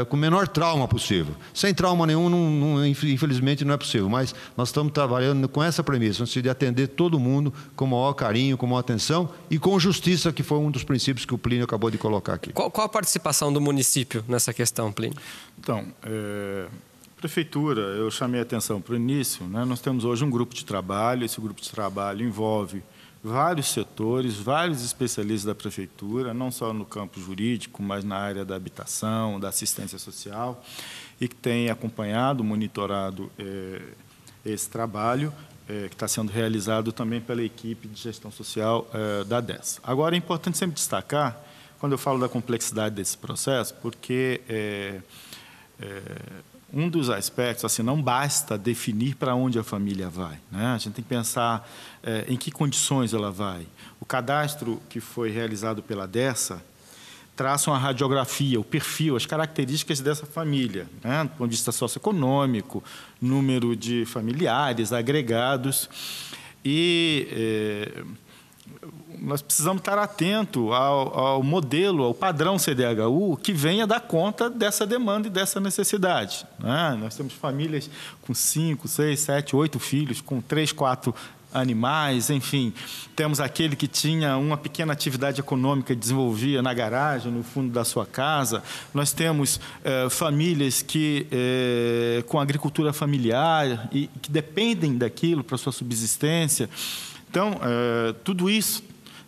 é, com o menor trauma possível. Sem trauma nenhum, não, não, infelizmente, não é possível, mas nós estamos trabalhando com essa premissa, de atender todo mundo com o maior carinho, com maior atenção e com justiça, que foi um dos princípios que o Plínio acabou de colocar aqui. Qual, qual a participação do município nessa questão, Plínio? Então, é, Prefeitura, eu chamei a atenção para o início, né? nós temos hoje um grupo de trabalho, esse grupo de trabalho envolve vários setores, vários especialistas da prefeitura, não só no campo jurídico, mas na área da habitação, da assistência social, e que tem acompanhado, monitorado é, esse trabalho, é, que está sendo realizado também pela equipe de gestão social é, da DES. Agora, é importante sempre destacar, quando eu falo da complexidade desse processo, porque um dos aspectos, assim, não basta definir para onde a família vai. Né? A gente tem que pensar é, em que condições ela vai. O cadastro que foi realizado pela dessa traça uma radiografia, o perfil, as características dessa família, né? do ponto de vista socioeconômico, número de familiares, agregados. E. É, nós precisamos estar atento ao, ao, modelo, ao padrão CDHU que venha dar conta dessa demanda e dessa necessidade. Né? Nós temos famílias com 5, 6, 7, 8 filhos, com 3, 4 animais, enfim. Temos aquele que tinha uma pequena atividade econômica e desenvolvia na garagem, no fundo da sua casa. Nós temos eh, famílias que eh, com agricultura familiar e que dependem daquilo para sua subsistência. Então, eh, tudo isso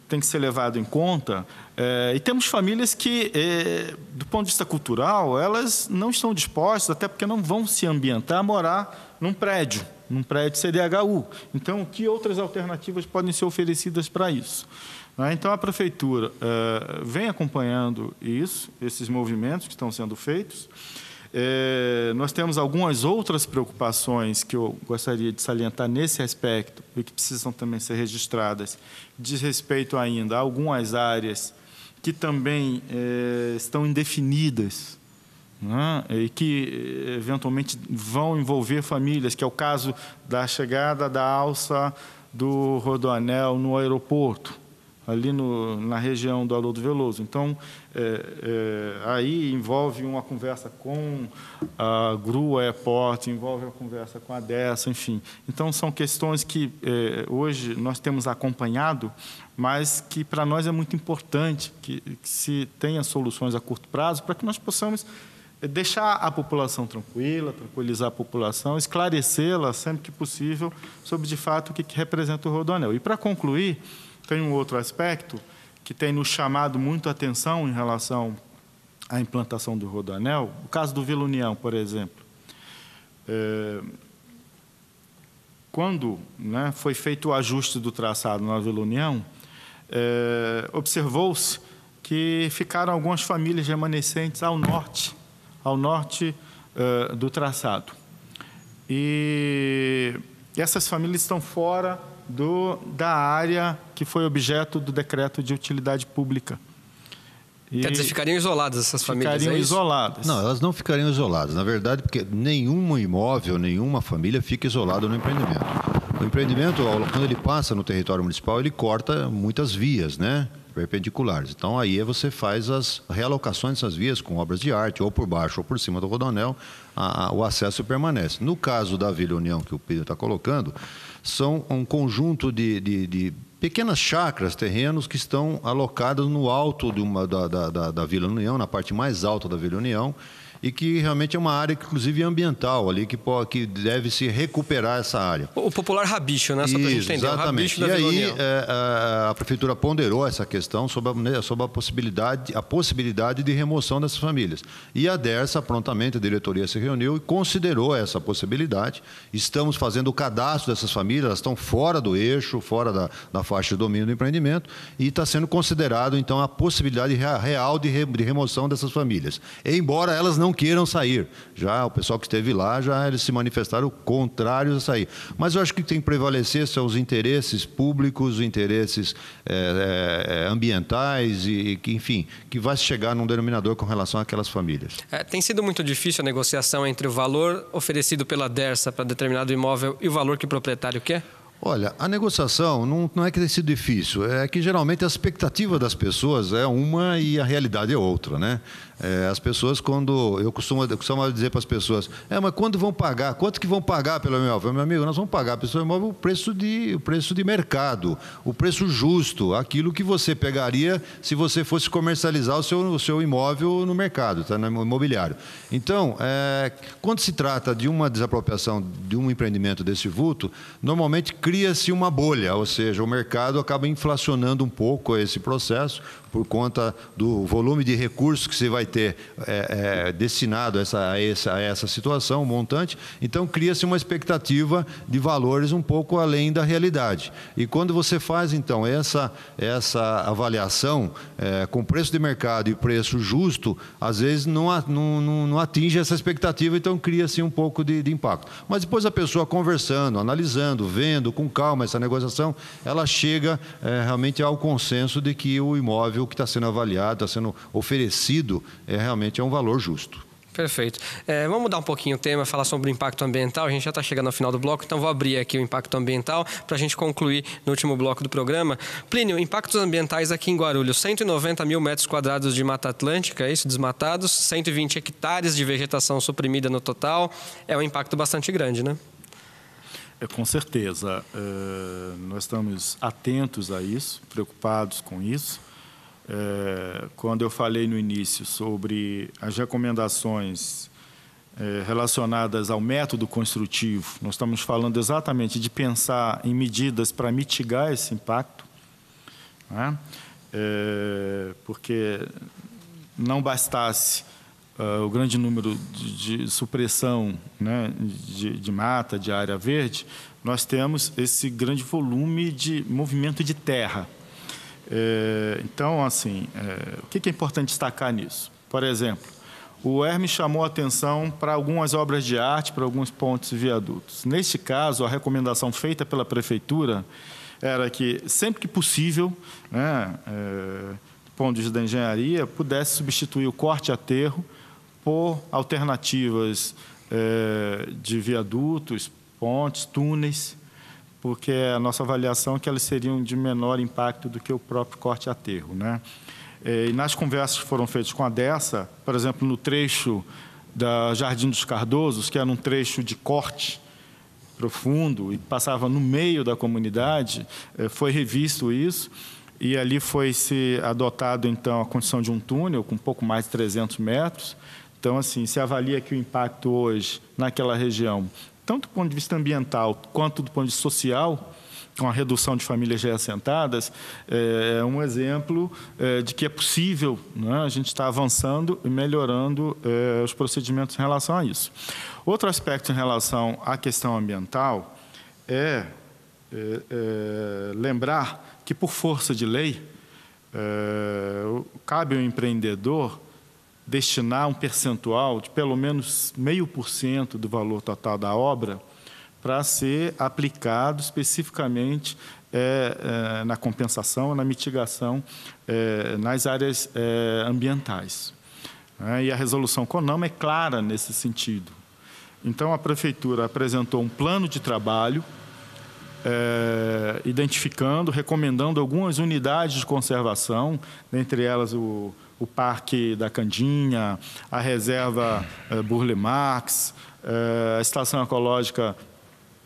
tem que ser levado em conta. É, e temos famílias que, é, do ponto de vista cultural, elas não estão dispostas, até porque não vão se ambientar a morar num prédio, num prédio CDHU. Então, que outras alternativas podem ser oferecidas para isso? Né? Então, a prefeitura é, vem acompanhando isso, esses movimentos que estão sendo feitos. É, nós temos algumas outras preocupações que eu gostaria de salientar nesse aspecto e que precisam também ser registradas, diz respeito ainda a algumas áreas que também é, estão indefinidas né, e que é, eventualmente vão envolver famílias, que é o caso da chegada da alça do rodoanel no aeroporto ali no, na região do Haroldo Veloso. Então, é, é, aí envolve uma conversa com a Grua Airport, é envolve uma conversa com a Dessa, enfim. Então, são questões que é, hoje nós temos acompanhado, mas que para nós é muito importante que, que se tenha soluções a curto prazo para que nós possamos é, deixar a população tranquila, tranquilizar a população, esclarecê-la sempre que possível sobre de fato o que, que representa o Rodonel. E para concluir, tem um outro aspecto que tem nos chamado muito a atenção em relação à implantação do rodoanel, o caso do Vila União, por exemplo. É, quando né, foi feito o ajuste do traçado na Vila União, é, observou-se que ficaram algumas famílias remanescentes ao norte, ao norte é, do traçado. E essas famílias estão fora do, da área que foi objeto do decreto de utilidade pública. E Quer dizer, ficariam isoladas essas famílias? É ficariam é isoladas. Não, elas não ficariam isoladas. Na verdade, porque nenhum imóvel, nenhuma família fica isolada no empreendimento. O empreendimento, quando ele passa no território municipal, ele corta muitas vias, né? Perpendiculares. Então, aí é você faz as realocações dessas vias com obras de arte, ou por baixo ou por cima do rodonel, a, a, o acesso permanece. No caso da Vila União, que o Pedro está colocando, são um conjunto de, de, de pequenas chacras, terrenos que estão alocados no alto uma, da, da, da Vila União, na parte mais alta da Vila União, e que realmente é uma área, inclusive ambiental, ali, que, pode, que deve se recuperar essa área. O popular rabicho, né? Só para gente entender. Exatamente. e aí é, a, prefeitura ponderou essa questão sobre a, né, sobre a, possibilidade, a possibilidade de remoção dessas famílias. E a DERSA, prontamente, a diretoria se reuniu e considerou essa possibilidade. Estamos fazendo o cadastro dessas famílias, elas estão fora do eixo, fora da, da faixa de domínio do empreendimento, e está sendo considerado, então, a possibilidade real de, re, de remoção dessas famílias. Embora elas não não queiram sair. Já o pessoal que esteve lá, já eles se manifestaram contrários a sair. Mas eu acho que tem que prevalecer são os interesses públicos, os interesses é, é, ambientais e, que, enfim, que vai chegar num denominador com relação àquelas famílias. É, tem sido muito difícil a negociação entre o valor oferecido pela Dersa para determinado imóvel e o valor que o proprietário quer? Olha, a negociação não, não é que tenha sido difícil, é que geralmente a expectativa das pessoas é uma e a realidade é outra, né? É, as pessoas, quando. Eu costumo, eu costumo dizer para as pessoas: é, mas quando vão pagar? Quanto que vão pagar pelo imóvel? Meu amigo, nós vamos pagar pelo imóvel o preço, de, o preço de mercado, o preço justo, aquilo que você pegaria se você fosse comercializar o seu, o seu imóvel no mercado, tá, no imobiliário. Então, é, quando se trata de uma desapropriação de um empreendimento desse vulto, normalmente cria-se uma bolha, ou seja, o mercado acaba inflacionando um pouco esse processo, por conta do volume de recursos que você vai ter é, é, destinado a essa, a, essa, a essa situação, um montante. Então, cria-se uma expectativa de valores um pouco além da realidade. E quando você faz, então, essa, essa avaliação é, com preço de mercado e preço justo, às vezes não, não, não, não atinge essa expectativa, então cria-se um pouco de, de impacto. Mas depois a pessoa conversando, analisando, vendo com calma essa negociação, ela chega é, realmente ao consenso de que o imóvel que está sendo avaliado, está sendo oferecido, é, realmente é um valor justo. Perfeito. É, vamos mudar um pouquinho o tema, falar sobre o impacto ambiental. A gente já está chegando ao final do bloco, então vou abrir aqui o impacto ambiental para a gente concluir no último bloco do programa. Plínio, impactos ambientais aqui em Guarulhos: 190 mil metros quadrados de mata atlântica, é isso, desmatados, 120 hectares de vegetação suprimida no total. É um impacto bastante grande, né? É, com certeza. Uh, nós estamos atentos a isso, preocupados com isso é, quando eu falei no início sobre as recomendações é, relacionadas ao método construtivo, nós estamos falando exatamente de pensar em medidas para mitigar esse impacto, né? é, porque não bastasse uh, o grande número de, de supressão né, de, de mata, de área verde, nós temos esse grande volume de movimento de terra é, então, assim, é, o que é importante destacar nisso? Por exemplo, o Hermes chamou atenção para algumas obras de arte, para alguns pontes e viadutos. Neste caso, a recomendação feita pela prefeitura era que, sempre que possível, né, é, do ponto de vista da engenharia, pudesse substituir o corte aterro por alternativas é, de viadutos, pontes, túneis, porque a nossa avaliação é que elas seriam de menor impacto do que o próprio corte aterro. Né? É, e nas conversas que foram feitas com a dessa, por exemplo, no trecho da Jardim dos Cardosos, que era um trecho de corte profundo e passava no meio da comunidade, é, foi revisto isso e ali foi se adotado então a condição de um túnel com um pouco mais de 300 metros. Então, assim, se avalia que o impacto hoje naquela região tanto do ponto de vista ambiental quanto do ponto de vista social, com a redução de famílias reassentadas, é, é um exemplo é, de que é possível, né? a gente está avançando e melhorando é, os procedimentos em relação a isso. Outro aspecto em relação à questão ambiental é, é, é lembrar que, por força de lei, é, cabe ao empreendedor destinar um percentual de pelo menos meio por cento do valor total da obra para ser aplicado especificamente é, é, na compensação, na mitigação é, nas áreas é, ambientais. É, e a resolução CONAMA é clara nesse sentido. Então, a prefeitura apresentou um plano de trabalho, é, identificando, recomendando algumas unidades de conservação, dentre elas o o Parque da Candinha, a Reserva eh, Burle Marx, eh, a Estação Ecológica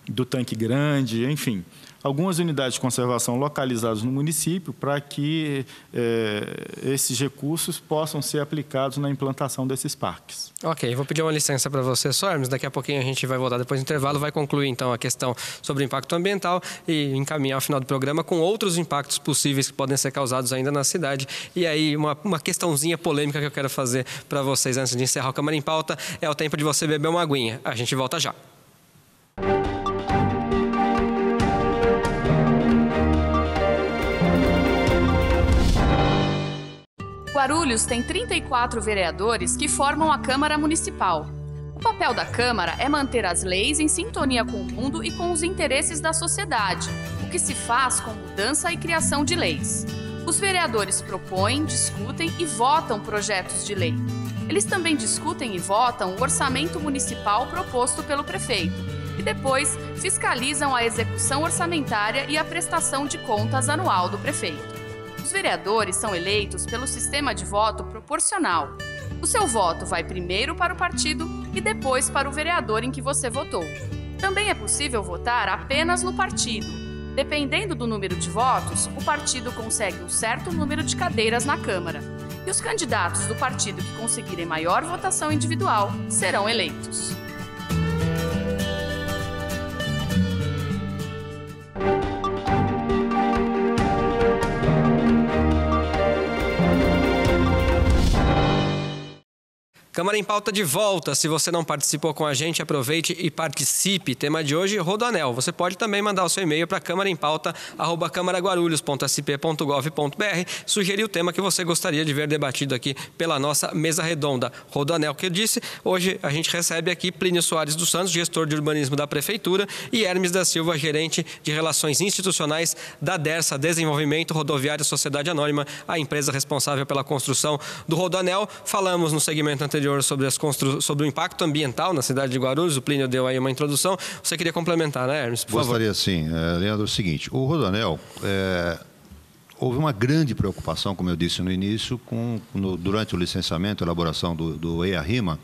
do Tanque Grande, enfim algumas unidades de conservação localizadas no município para que eh, esses recursos possam ser aplicados na implantação desses parques. Ok, vou pedir uma licença para você, Sormes. Daqui a pouquinho a gente vai voltar depois do intervalo, vai concluir então a questão sobre o impacto ambiental e encaminhar ao final do programa com outros impactos possíveis que podem ser causados ainda na cidade. E aí, uma, uma questãozinha polêmica que eu quero fazer para vocês antes de encerrar o Câmara em Pauta é o tempo de você beber uma aguinha. A gente volta já. Guarulhos tem 34 vereadores que formam a Câmara Municipal. O papel da Câmara é manter as leis em sintonia com o mundo e com os interesses da sociedade, o que se faz com mudança e criação de leis. Os vereadores propõem, discutem e votam projetos de lei. Eles também discutem e votam o orçamento municipal proposto pelo prefeito e depois fiscalizam a execução orçamentária e a prestação de contas anual do prefeito. Os vereadores são eleitos pelo sistema de voto proporcional. O seu voto vai primeiro para o partido e depois para o vereador em que você votou. Também é possível votar apenas no partido. Dependendo do número de votos, o partido consegue um certo número de cadeiras na Câmara. E os candidatos do partido que conseguirem maior votação individual serão eleitos. Câmara em Pauta de volta. Se você não participou com a gente, aproveite e participe. Tema de hoje, Rodoanel. Você pode também mandar o seu e-mail para Câmara em câmaraempauta.câmaragaguarulhos.sp.gov.br sugerir o tema que você gostaria de ver debatido aqui pela nossa mesa redonda. Rodoanel, que eu disse, hoje a gente recebe aqui Plínio Soares dos Santos, gestor de urbanismo da Prefeitura, e Hermes da Silva, gerente de relações institucionais da DERSA, Desenvolvimento Rodoviário Sociedade Anônima, a empresa responsável pela construção do Rodoanel. Falamos no segmento anterior anterior sobre, as constru... sobre o impacto ambiental na cidade de Guarulhos. O Plínio deu aí uma introdução. Você queria complementar, né, Hermes? Por Gostaria favor. sim, é, Leandro, é o seguinte. O Rodanel... É, houve uma grande preocupação, como eu disse no início, com, no, durante o licenciamento, elaboração do, do EIA-RIMA,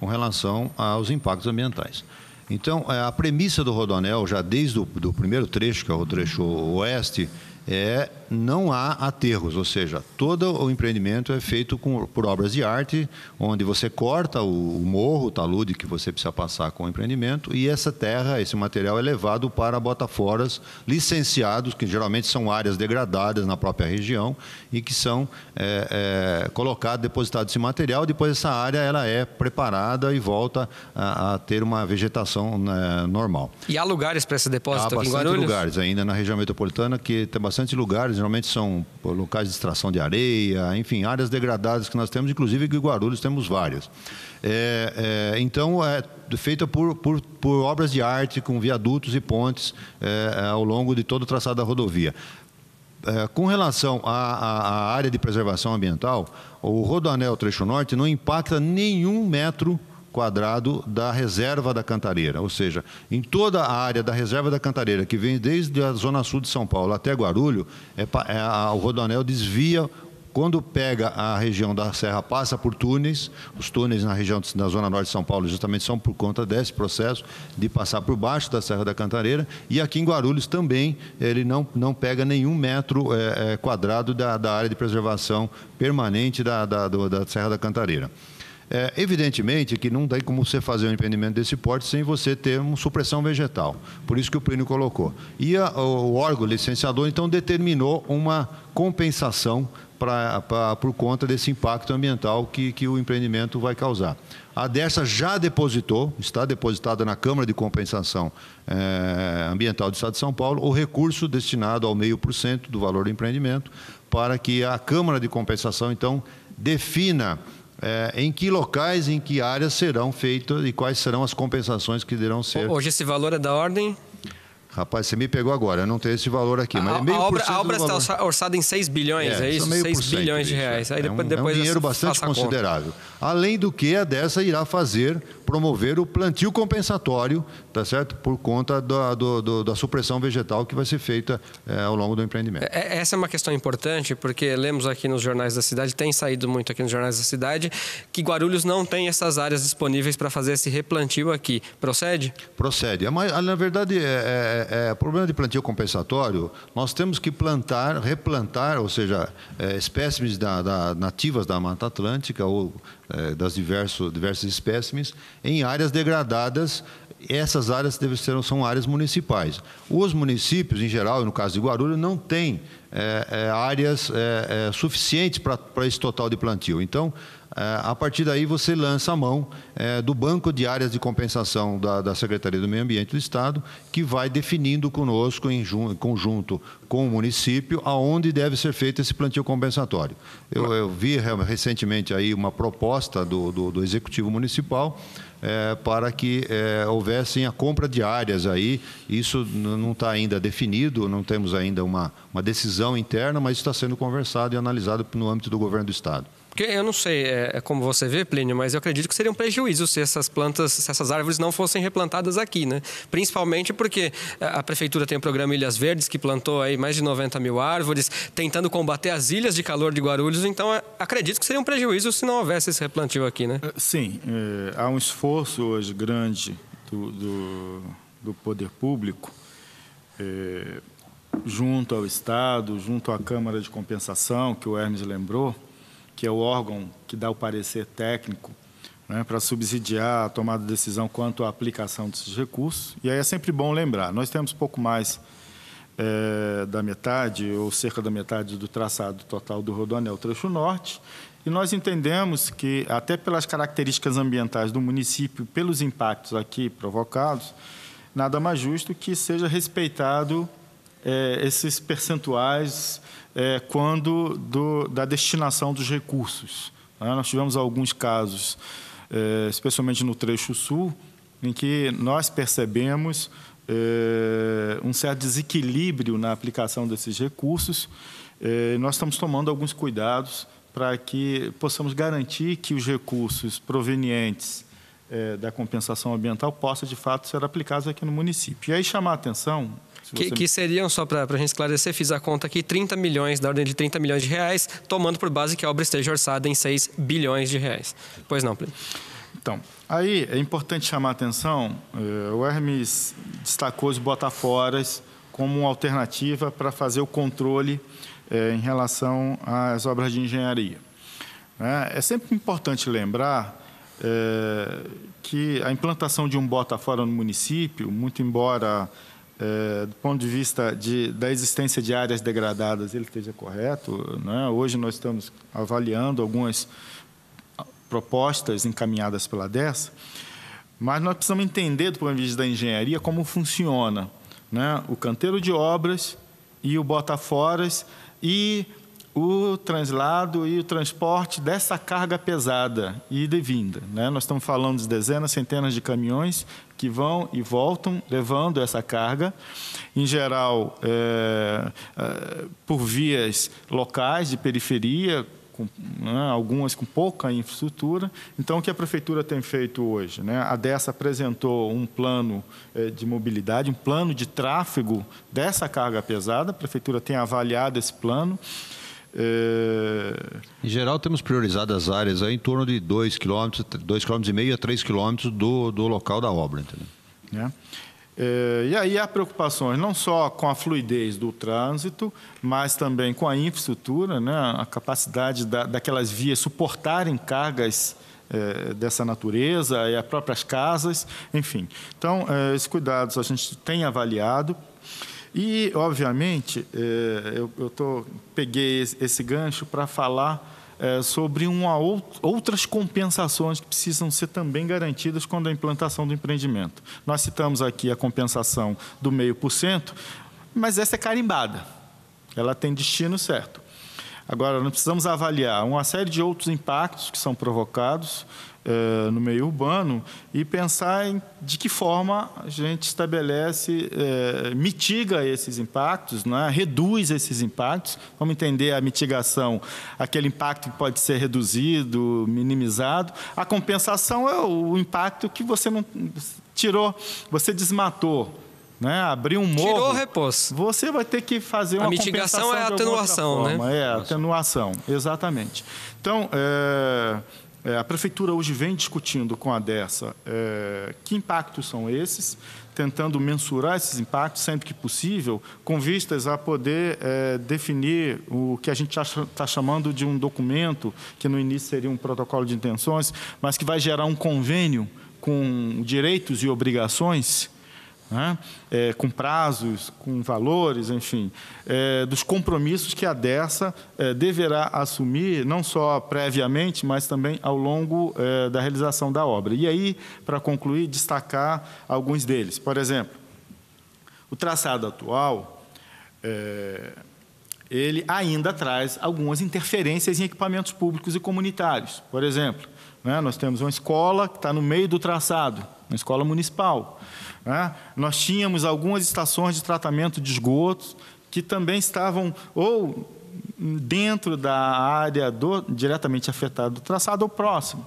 com relação aos impactos ambientais. Então, é, a premissa do Rodonel, já desde o do primeiro trecho, que é o trecho oeste, é não há aterros, ou seja, todo o empreendimento é feito com, por obras de arte, onde você corta o, o, morro, o talude que você precisa passar com o empreendimento, e essa terra, esse material é levado para botaforas licenciados, que geralmente são áreas degradadas na própria região e que são é, é, colocado, depositado esse material, depois essa área ela é preparada e volta a, a ter uma vegetação né, normal. E há lugares para esse depósito há aqui em Guarulhos? Há bastante lugares ainda na região metropolitana que tem bastante bastante lugares, geralmente são locais de extração de areia, enfim, áreas degradadas que nós temos, inclusive em Guarulhos temos várias. É, é, então, é feita por, por, por, obras de arte, com viadutos e pontes é, é ao longo de todo o traçado da rodovia. É, com relação à, à, à área de preservação ambiental, o Rodoanel Trecho Norte não impacta nenhum metro quadrado da reserva da Cantareira, ou seja, em toda a área da reserva da Cantareira, que vem desde a zona sul de São Paulo até Guarulho, é, é a, o Rodoanel desvia quando pega a região da Serra, passa por túneis. Os túneis na região da zona norte de São Paulo justamente são por conta desse processo de passar por baixo da Serra da Cantareira. E aqui em Guarulhos também ele não, não pega nenhum metro é, é quadrado da, da área de preservação permanente da, da, da Serra da Cantareira. É, evidentemente que não tem como você fazer um empreendimento desse porte sem você ter uma supressão vegetal. Por isso que o Plínio colocou. E a, o órgão licenciador, então, determinou uma compensação pra, pra, por conta desse impacto ambiental que, que o empreendimento vai causar. A Dersa já depositou, está depositada na Câmara de Compensação é, Ambiental do Estado de São Paulo, o recurso destinado ao meio por cento do valor do empreendimento para que a Câmara de Compensação, então, defina é, em que locais, em que áreas serão feitas e quais serão as compensações que deverão ser. Hoje esse valor é da ordem? Rapaz, você me pegou agora, eu não tenho esse valor aqui. Mas a, é meio a obra, obra está orçada em 6 bilhões, é, é isso? 6 bilhões de reais. É, Aí depois, é um, é um dinheiro bastante considerável. Além do que, a é dessa irá fazer, promover o plantio compensatório, tá certo? Por conta da, do, do, da supressão vegetal que vai ser feita é, ao longo do empreendimento. É, é, essa é uma questão importante, porque lemos aqui nos jornais da cidade, tem saído muito aqui nos jornais da cidade, que Guarulhos não tem essas áreas disponíveis para fazer esse replantio aqui. Procede? Procede. na verdade, é é, é, problema de plantio compensatório, nós temos que plantar, replantar, ou seja, é, espécimes da, da, nativas da Mata Atlântica ou é, das diversos diversas espécimes em áreas degradadas. Essas áreas devem ser, são áreas municipais. Os municípios, em geral, no caso de Guarulhos, não têm é, é, áreas suficientes para esse total de plantio. Então, é, a partir daí você lança a mão é, do banco de áreas de compensação da, Secretaria do Meio Ambiente do Estado, que vai definindo conosco, em conjunto com o município, aonde deve ser feito esse plantio compensatório. Eu, eu vi recentemente aí uma proposta do, do, do Executivo Municipal é, para que é, houvessem a compra de áreas aí. Isso não está ainda definido, não temos ainda uma, uma decisão interna, mas está sendo conversado e analisado no âmbito do governo do Estado. Porque eu não sei é, é, como você vê, Plínio, mas eu acredito que seria um prejuízo se essas plantas, se essas árvores não fossem replantadas aqui, né? Principalmente porque é, a prefeitura tem o programa Ilhas Verdes, que plantou aí mais de 90 mil árvores, tentando combater as ilhas de calor de Guarulhos. Então, é, acredito que seria um prejuízo se não houvesse esse replantio aqui, né? É, sim, é, há um esforço hoje grande do, do, do poder público junto ao Estado, junto à Câmara de Compensação, que o Hermes lembrou, que é o órgão que dá o parecer técnico né, para subsidiar a tomada de decisão quanto à aplicação desses recursos. E aí é sempre bom lembrar, nós temos pouco mais é, da metade, ou cerca da metade do traçado total do Rodoanel Trecho Norte, e nós entendemos que, até pelas características ambientais do município, pelos impactos aqui provocados, nada mais justo que seja respeitado é, esses percentuais é, quando do, da destinação dos recursos. Né? Nós tivemos alguns casos, é, especialmente no trecho sul, em que nós percebemos é, um certo desequilíbrio na aplicação desses recursos. É, nós estamos tomando alguns cuidados para que possamos garantir que os recursos provenientes é, da compensação ambiental possa de fato ser aplicados aqui no município. E aí chamar a atenção que, você... que, seriam, só para a gente esclarecer, fiz a conta aqui, 30 milhões, da ordem de 30 milhões de reais, tomando por base que a obra esteja orçada em 6 bilhões de reais. Pois não, Plínio. Então, aí é importante chamar a atenção, eh, o Hermes destacou os botaforas como uma alternativa para fazer o controle eh, em relação às obras de engenharia. Né? É sempre importante lembrar eh, que a implantação de um bota fora no município, muito embora é, do ponto de vista de, da existência de áreas degradadas, ele esteja correto. Né? Hoje nós estamos avaliando algumas propostas encaminhadas pela DESA, mas nós precisamos entender, do ponto de vista da engenharia, como funciona né? o canteiro de obras e o bota-foras e o translado e o transporte dessa carga pesada e devinda. Né? Nós estamos falando de dezenas, centenas de caminhões que vão e voltam levando essa carga, em geral é, é, por vias locais de periferia, com, né, algumas com pouca infraestrutura. Então, o que a prefeitura tem feito hoje? Né? A Dessa apresentou um plano é, de mobilidade, um plano de tráfego dessa carga pesada. A prefeitura tem avaliado esse plano em geral, temos priorizado as áreas aí em torno de 2 km, 2,5 km a 3 km do, do local da obra. Entendeu? É. É, e aí há preocupações não só com a fluidez do trânsito, mas também com a infraestrutura, né, a capacidade da, daquelas vias suportarem cargas é, dessa natureza e as próprias casas, enfim. Então, é, esses cuidados a gente tem avaliado. E, obviamente, eh, eu, eu tô, peguei esse gancho para falar eh, sobre uma, outras compensações que precisam ser também garantidas quando a implantação do empreendimento. Nós citamos aqui a compensação do meio por cento, mas essa é carimbada. Ela tem destino certo. Agora, nós precisamos avaliar uma série de outros impactos que são provocados, é, no meio urbano e pensar em de que forma a gente estabelece, é, mitiga esses impactos, né? reduz esses impactos. Vamos entender a mitigação, aquele impacto que pode ser reduzido, minimizado. A compensação é o impacto que você não tirou, você desmatou. Né? Abrir um morro. Tirou, repouso. Você vai ter que fazer uma a mitigação é a atenuação, né? É, atenuação, exatamente. Então, é, é, a prefeitura hoje vem discutindo com a Dessa é, que impactos são esses, tentando mensurar esses impactos sempre que possível, com vistas a poder é, definir o que a gente está chamando de um documento, que no início seria um protocolo de intenções, mas que vai gerar um convênio com direitos e obrigações né? é, com prazos, com valores, enfim, é, dos compromissos que a Dessa é, deverá assumir, não só previamente, mas também ao longo é, da realização da obra. E aí, para concluir, destacar alguns deles. Por exemplo, o traçado atual é, ele ainda traz algumas interferências em equipamentos públicos e comunitários. Por exemplo, né, nós temos uma escola que está no meio do traçado, uma escola municipal. Né? Nós tínhamos algumas estações de tratamento de esgotos que também estavam ou dentro da área do, diretamente afetada do traçado ou próximo.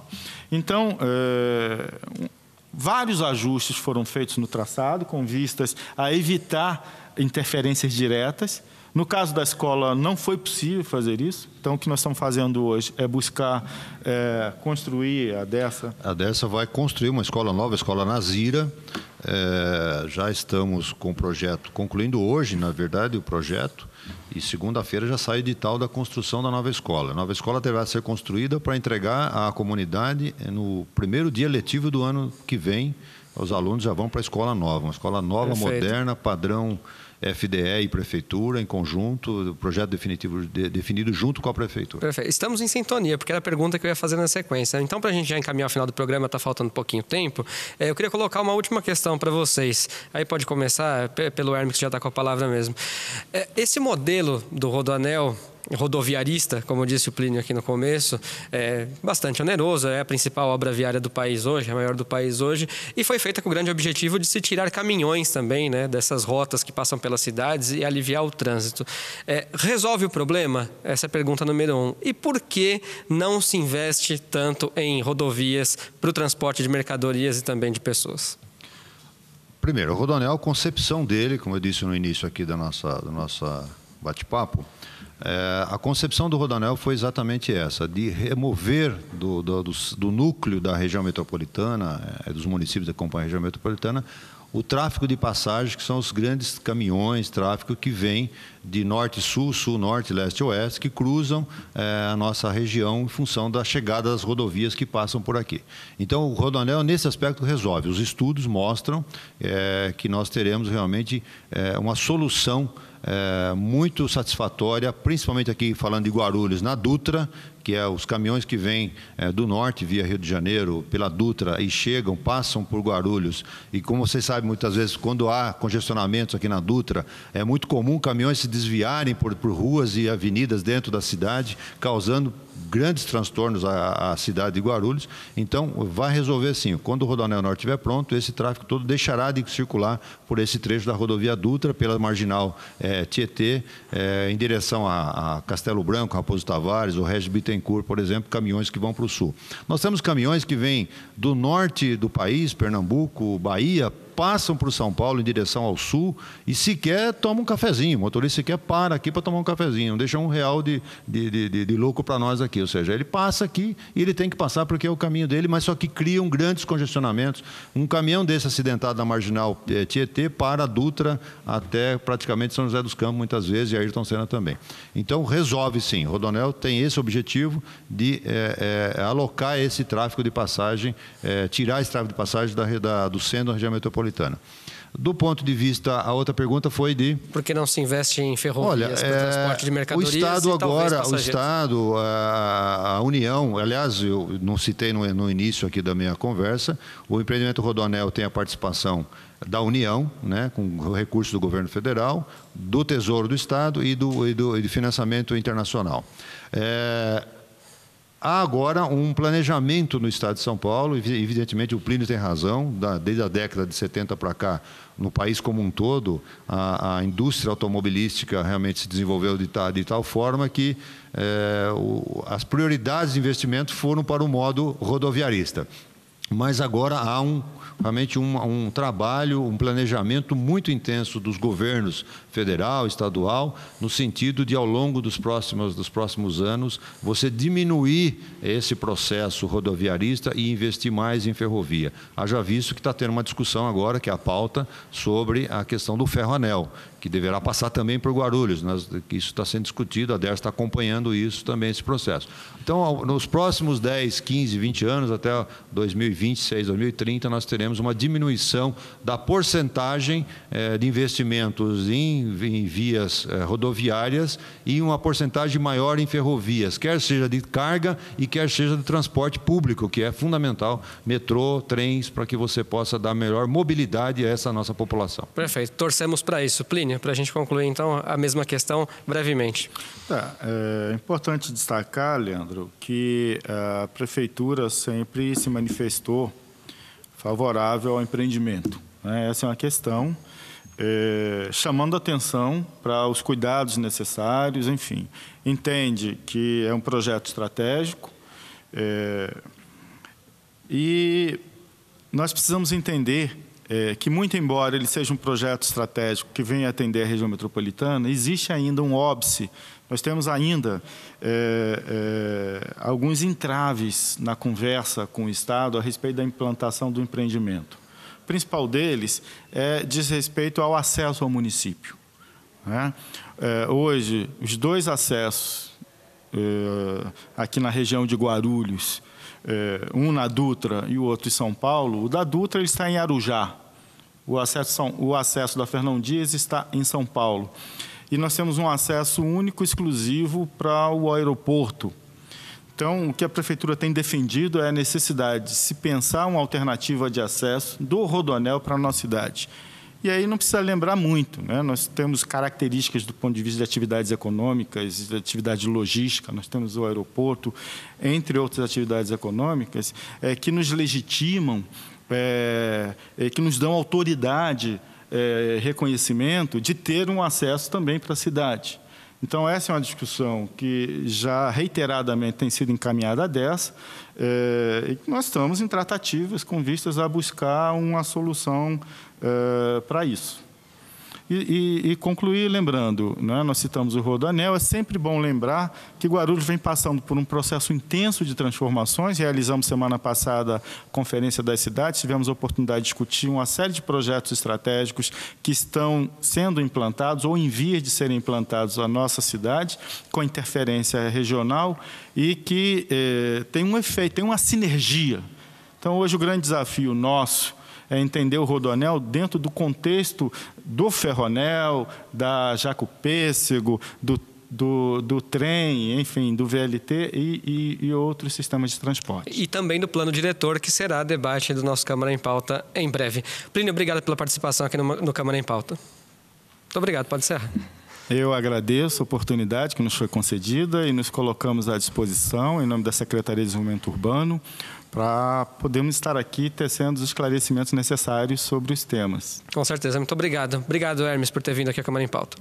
Então, é, vários ajustes foram feitos no traçado com vistas a evitar interferências diretas no caso da escola, não foi possível fazer isso. Então, o que nós estamos fazendo hoje é buscar é, construir a Dessa. A Dessa vai construir uma escola nova, a escola Nazira. É, já estamos com o projeto concluindo hoje, na verdade, o projeto. E segunda-feira já sai o edital da construção da nova escola. A nova escola terá que ser construída para entregar à comunidade no primeiro dia letivo do ano que vem. Os alunos já vão para a escola nova, uma escola nova, Perfeito. moderna, padrão FDE e Prefeitura, em conjunto, o projeto definitivo de, definido junto com a Prefeitura. Perfeito. Estamos em sintonia, porque era a pergunta que eu ia fazer na sequência. Então, para a gente já encaminhar o final do programa, está faltando um pouquinho tempo, eh, eu queria colocar uma última questão para vocês. Aí pode começar pelo Hermes, que já está com a palavra mesmo. Eh, esse modelo do Rodoanel rodoviarista, como disse o Plínio aqui no começo, é bastante oneroso, é a principal obra viária do país hoje, a maior do país hoje, e foi feita com o grande objetivo de se tirar caminhões também né, dessas rotas que passam pelas cidades e aliviar o trânsito. É, resolve o problema? Essa é a pergunta número um. E por que não se investe tanto em rodovias para o transporte de mercadorias e também de pessoas? Primeiro, o Rodonel, a concepção dele, como eu disse no início aqui da nossa, do nosso bate-papo, é, a concepção do Rodanel foi exatamente essa, de remover do, do, do, do núcleo da região metropolitana, é, dos municípios que compõem a região metropolitana, o tráfego de passagem, que são os grandes caminhões, tráfego que vem de norte, sul, sul, norte, leste, oeste, que cruzam é, a nossa região em função da chegada das rodovias que passam por aqui. Então, o Rodanel, nesse aspecto, resolve. Os estudos mostram é, que nós teremos realmente é, uma solução é, muito satisfatória, principalmente aqui falando de Guarulhos, na Dutra, que é os caminhões que vêm é, do norte via Rio de Janeiro pela Dutra e chegam, passam por Guarulhos. E como vocês sabem, muitas vezes quando há congestionamentos aqui na Dutra, é muito comum caminhões se desviarem por, por ruas e avenidas dentro da cidade, causando grandes transtornos à, à, cidade de Guarulhos. Então, vai resolver sim. Quando o Rodoanel Norte estiver pronto, esse tráfego todo deixará de circular por esse trecho da rodovia Dutra, pela marginal é, Tietê, é, em direção a, a, Castelo Branco, Raposo Tavares, o Regis Bittencourt, por exemplo, caminhões que vão para o sul. Nós temos caminhões que vêm do norte do país, Pernambuco, Bahia, passam para o São Paulo em direção ao sul e sequer tomam um cafezinho. O motorista sequer para aqui para tomar um cafezinho, não deixa um real de, de, de, de, de louco para nós aqui. Ou seja, ele passa aqui e ele tem que passar porque é o caminho dele, mas só que criam grandes congestionamentos. Um caminhão desse acidentado na marginal é, Tietê para a Dutra até praticamente São José dos Campos, muitas vezes, e Ayrton Senna também. Então, resolve sim. Rodonel tem esse objetivo de é, é, alocar esse tráfego de passagem, tirar esse tráfego de passagem da, da, do centro da região metropolitana metropolitana. Do ponto de vista, a outra pergunta foi de. Por que não se investe em ferrovias Olha, é, transporte de mercadorias? O Estado agora, o Estado, a, a, União, aliás, eu não citei no, no início aqui da minha conversa, o empreendimento Rodonel tem a participação da União, né, com recursos do governo federal, do Tesouro do Estado e do, e do e de financiamento internacional. É, há agora um planejamento no Estado de São Paulo, evidentemente o Plínio tem razão, desde a década de 70 para cá, no país como um todo, a, a indústria automobilística realmente se desenvolveu de, ta, de tal forma que é, o, as prioridades de investimento foram para o modo rodoviarista mas agora há um, realmente um, um, trabalho, um planejamento muito intenso dos governos federal, estadual, no sentido de, ao longo dos próximos, dos próximos anos, você diminuir esse processo rodoviarista e investir mais em ferrovia. Haja visto que está tendo uma discussão agora, que é a pauta, sobre a questão do ferroanel, que deverá passar também por Guarulhos. Nós, né, isso está sendo discutido, a Ders está acompanhando isso também, esse processo. Então, nos próximos 10, 15, 20 anos, até 2026, 2030, nós teremos uma diminuição da porcentagem eh, de investimentos em, em vias eh, rodoviárias e uma porcentagem maior em ferrovias, quer seja de carga e quer seja de transporte público, que é fundamental, metrô, trens, para que você possa dar melhor mobilidade a essa nossa população. Perfeito, torcemos para isso. Plínio. Plínio, para a gente concluir então a mesma questão brevemente. Tá, é importante destacar, Leandro, que é, a prefeitura sempre se manifestou favorável ao empreendimento. Né? Essa é uma questão é, chamando atenção para os cuidados necessários, enfim. Entende que é um projeto estratégico é, e nós precisamos entender é, que, muito embora ele seja um projeto estratégico que venha atender a região metropolitana, existe ainda um óbice. Nós temos ainda é, é, alguns entraves na conversa com o Estado a respeito da implantação do empreendimento. O principal deles é diz respeito ao acesso ao município. Né? É, hoje, os dois acessos é, aqui na região de Guarulhos, é, um na Dutra e o outro em São Paulo, o da Dutra ele está em Arujá, o acesso, o acesso da Fernão Dias está em São Paulo. E nós temos um acesso único, exclusivo para o aeroporto. Então, o que a prefeitura tem defendido é a necessidade de se pensar uma alternativa de acesso do Rodoanel para a nossa cidade. E aí não precisa lembrar muito. Né? Nós temos características do ponto de vista de atividades econômicas, de atividade logística, nós temos o aeroporto, entre outras atividades econômicas, é, que nos legitimam, é, é, que nos dão autoridade, é, reconhecimento de ter um acesso também para a cidade. Então, essa é uma discussão que já reiteradamente tem sido encaminhada a dessa, é, e nós estamos em tratativas com vistas a buscar uma solução eh, para isso. E, e, e, concluir lembrando, né, nós citamos o Rodanel, é sempre bom lembrar que Guarulhos vem passando por um processo intenso de transformações. Realizamos semana passada a Conferência das Cidades, tivemos a oportunidade de discutir uma série de projetos estratégicos que estão sendo implantados ou em vias de serem implantados na nossa cidade, com interferência regional e que eh, tem um efeito, tem uma sinergia. Então, hoje, o grande desafio nosso é entender o rodoanel dentro do contexto do ferroanel, da jacopêssego, do do, do trem, enfim, do VLT e, e, e, outros sistemas de transporte. E também do plano diretor, que será debate do nosso Câmara em Pauta em breve. Plínio, obrigado pela participação aqui no, no Câmara em Pauta. Muito obrigado, pode encerrar. Eu agradeço a oportunidade que nos foi concedida e nos colocamos à disposição, em nome da Secretaria de Desenvolvimento Urbano, para podermos estar aqui tecendo os esclarecimentos necessários sobre os temas. Com certeza, muito obrigado. Obrigado, Hermes, por ter vindo aqui à Câmara em Pauta.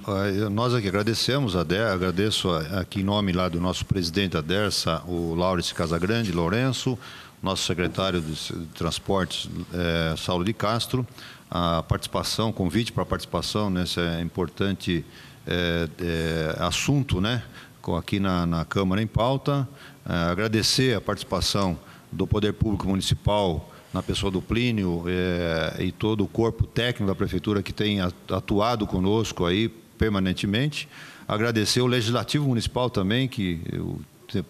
Nós aqui agradecemos a DER, agradeço aqui em nome lá do nosso presidente da DERSA, o Laurence Casagrande, Lourenço, nosso secretário de Transportes, é, Saulo de Castro, a participação, convite para participação nesse eh, importante é, é, assunto, né? Aqui na, na Câmara em Pauta. agradecer a participação do Poder Público Municipal, na pessoa do Plínio é, e todo o corpo técnico da Prefeitura que tem atuado conosco aí permanentemente. Agradecer o Legislativo Municipal também, que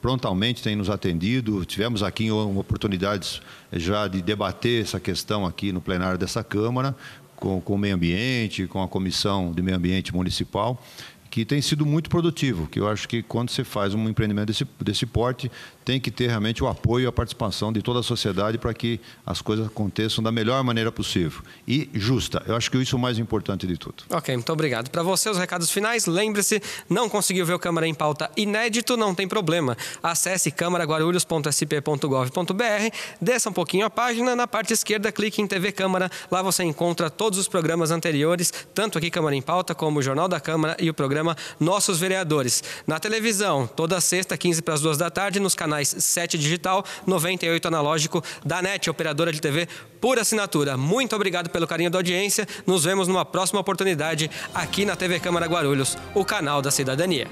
prontamente tem nos atendido. Tivemos aqui oportunidades é, já de debater essa questão aqui no plenário dessa Câmara, com, com o meio ambiente, com a Comissão de Meio Ambiente Municipal que tem sido muito produtivo, que eu acho que quando você faz um empreendimento desse, desse porte, tem que ter realmente o apoio e a participação de toda a sociedade para que as coisas aconteçam da melhor maneira possível e justa. Eu acho que isso é o mais importante de tudo. Ok, muito obrigado. Para você, os recados finais. Lembre-se, não conseguiu ver o Câmara em Pauta inédito? Não tem problema. Acesse câmaragaguarulhos.sp.gov.br, desça um pouquinho a página, na parte esquerda clique em TV Câmara. Lá você encontra todos os programas anteriores, tanto aqui Câmara em Pauta, como o Jornal da Câmara e o programa Nossos Vereadores. Na televisão, toda sexta, 15 para as 2 da tarde, nos canais canais 7 digital, 98 analógico da NET, operadora de TV por assinatura. Muito obrigado pelo carinho da audiência. Nos vemos numa próxima oportunidade aqui na TV Câmara Guarulhos, o canal da cidadania.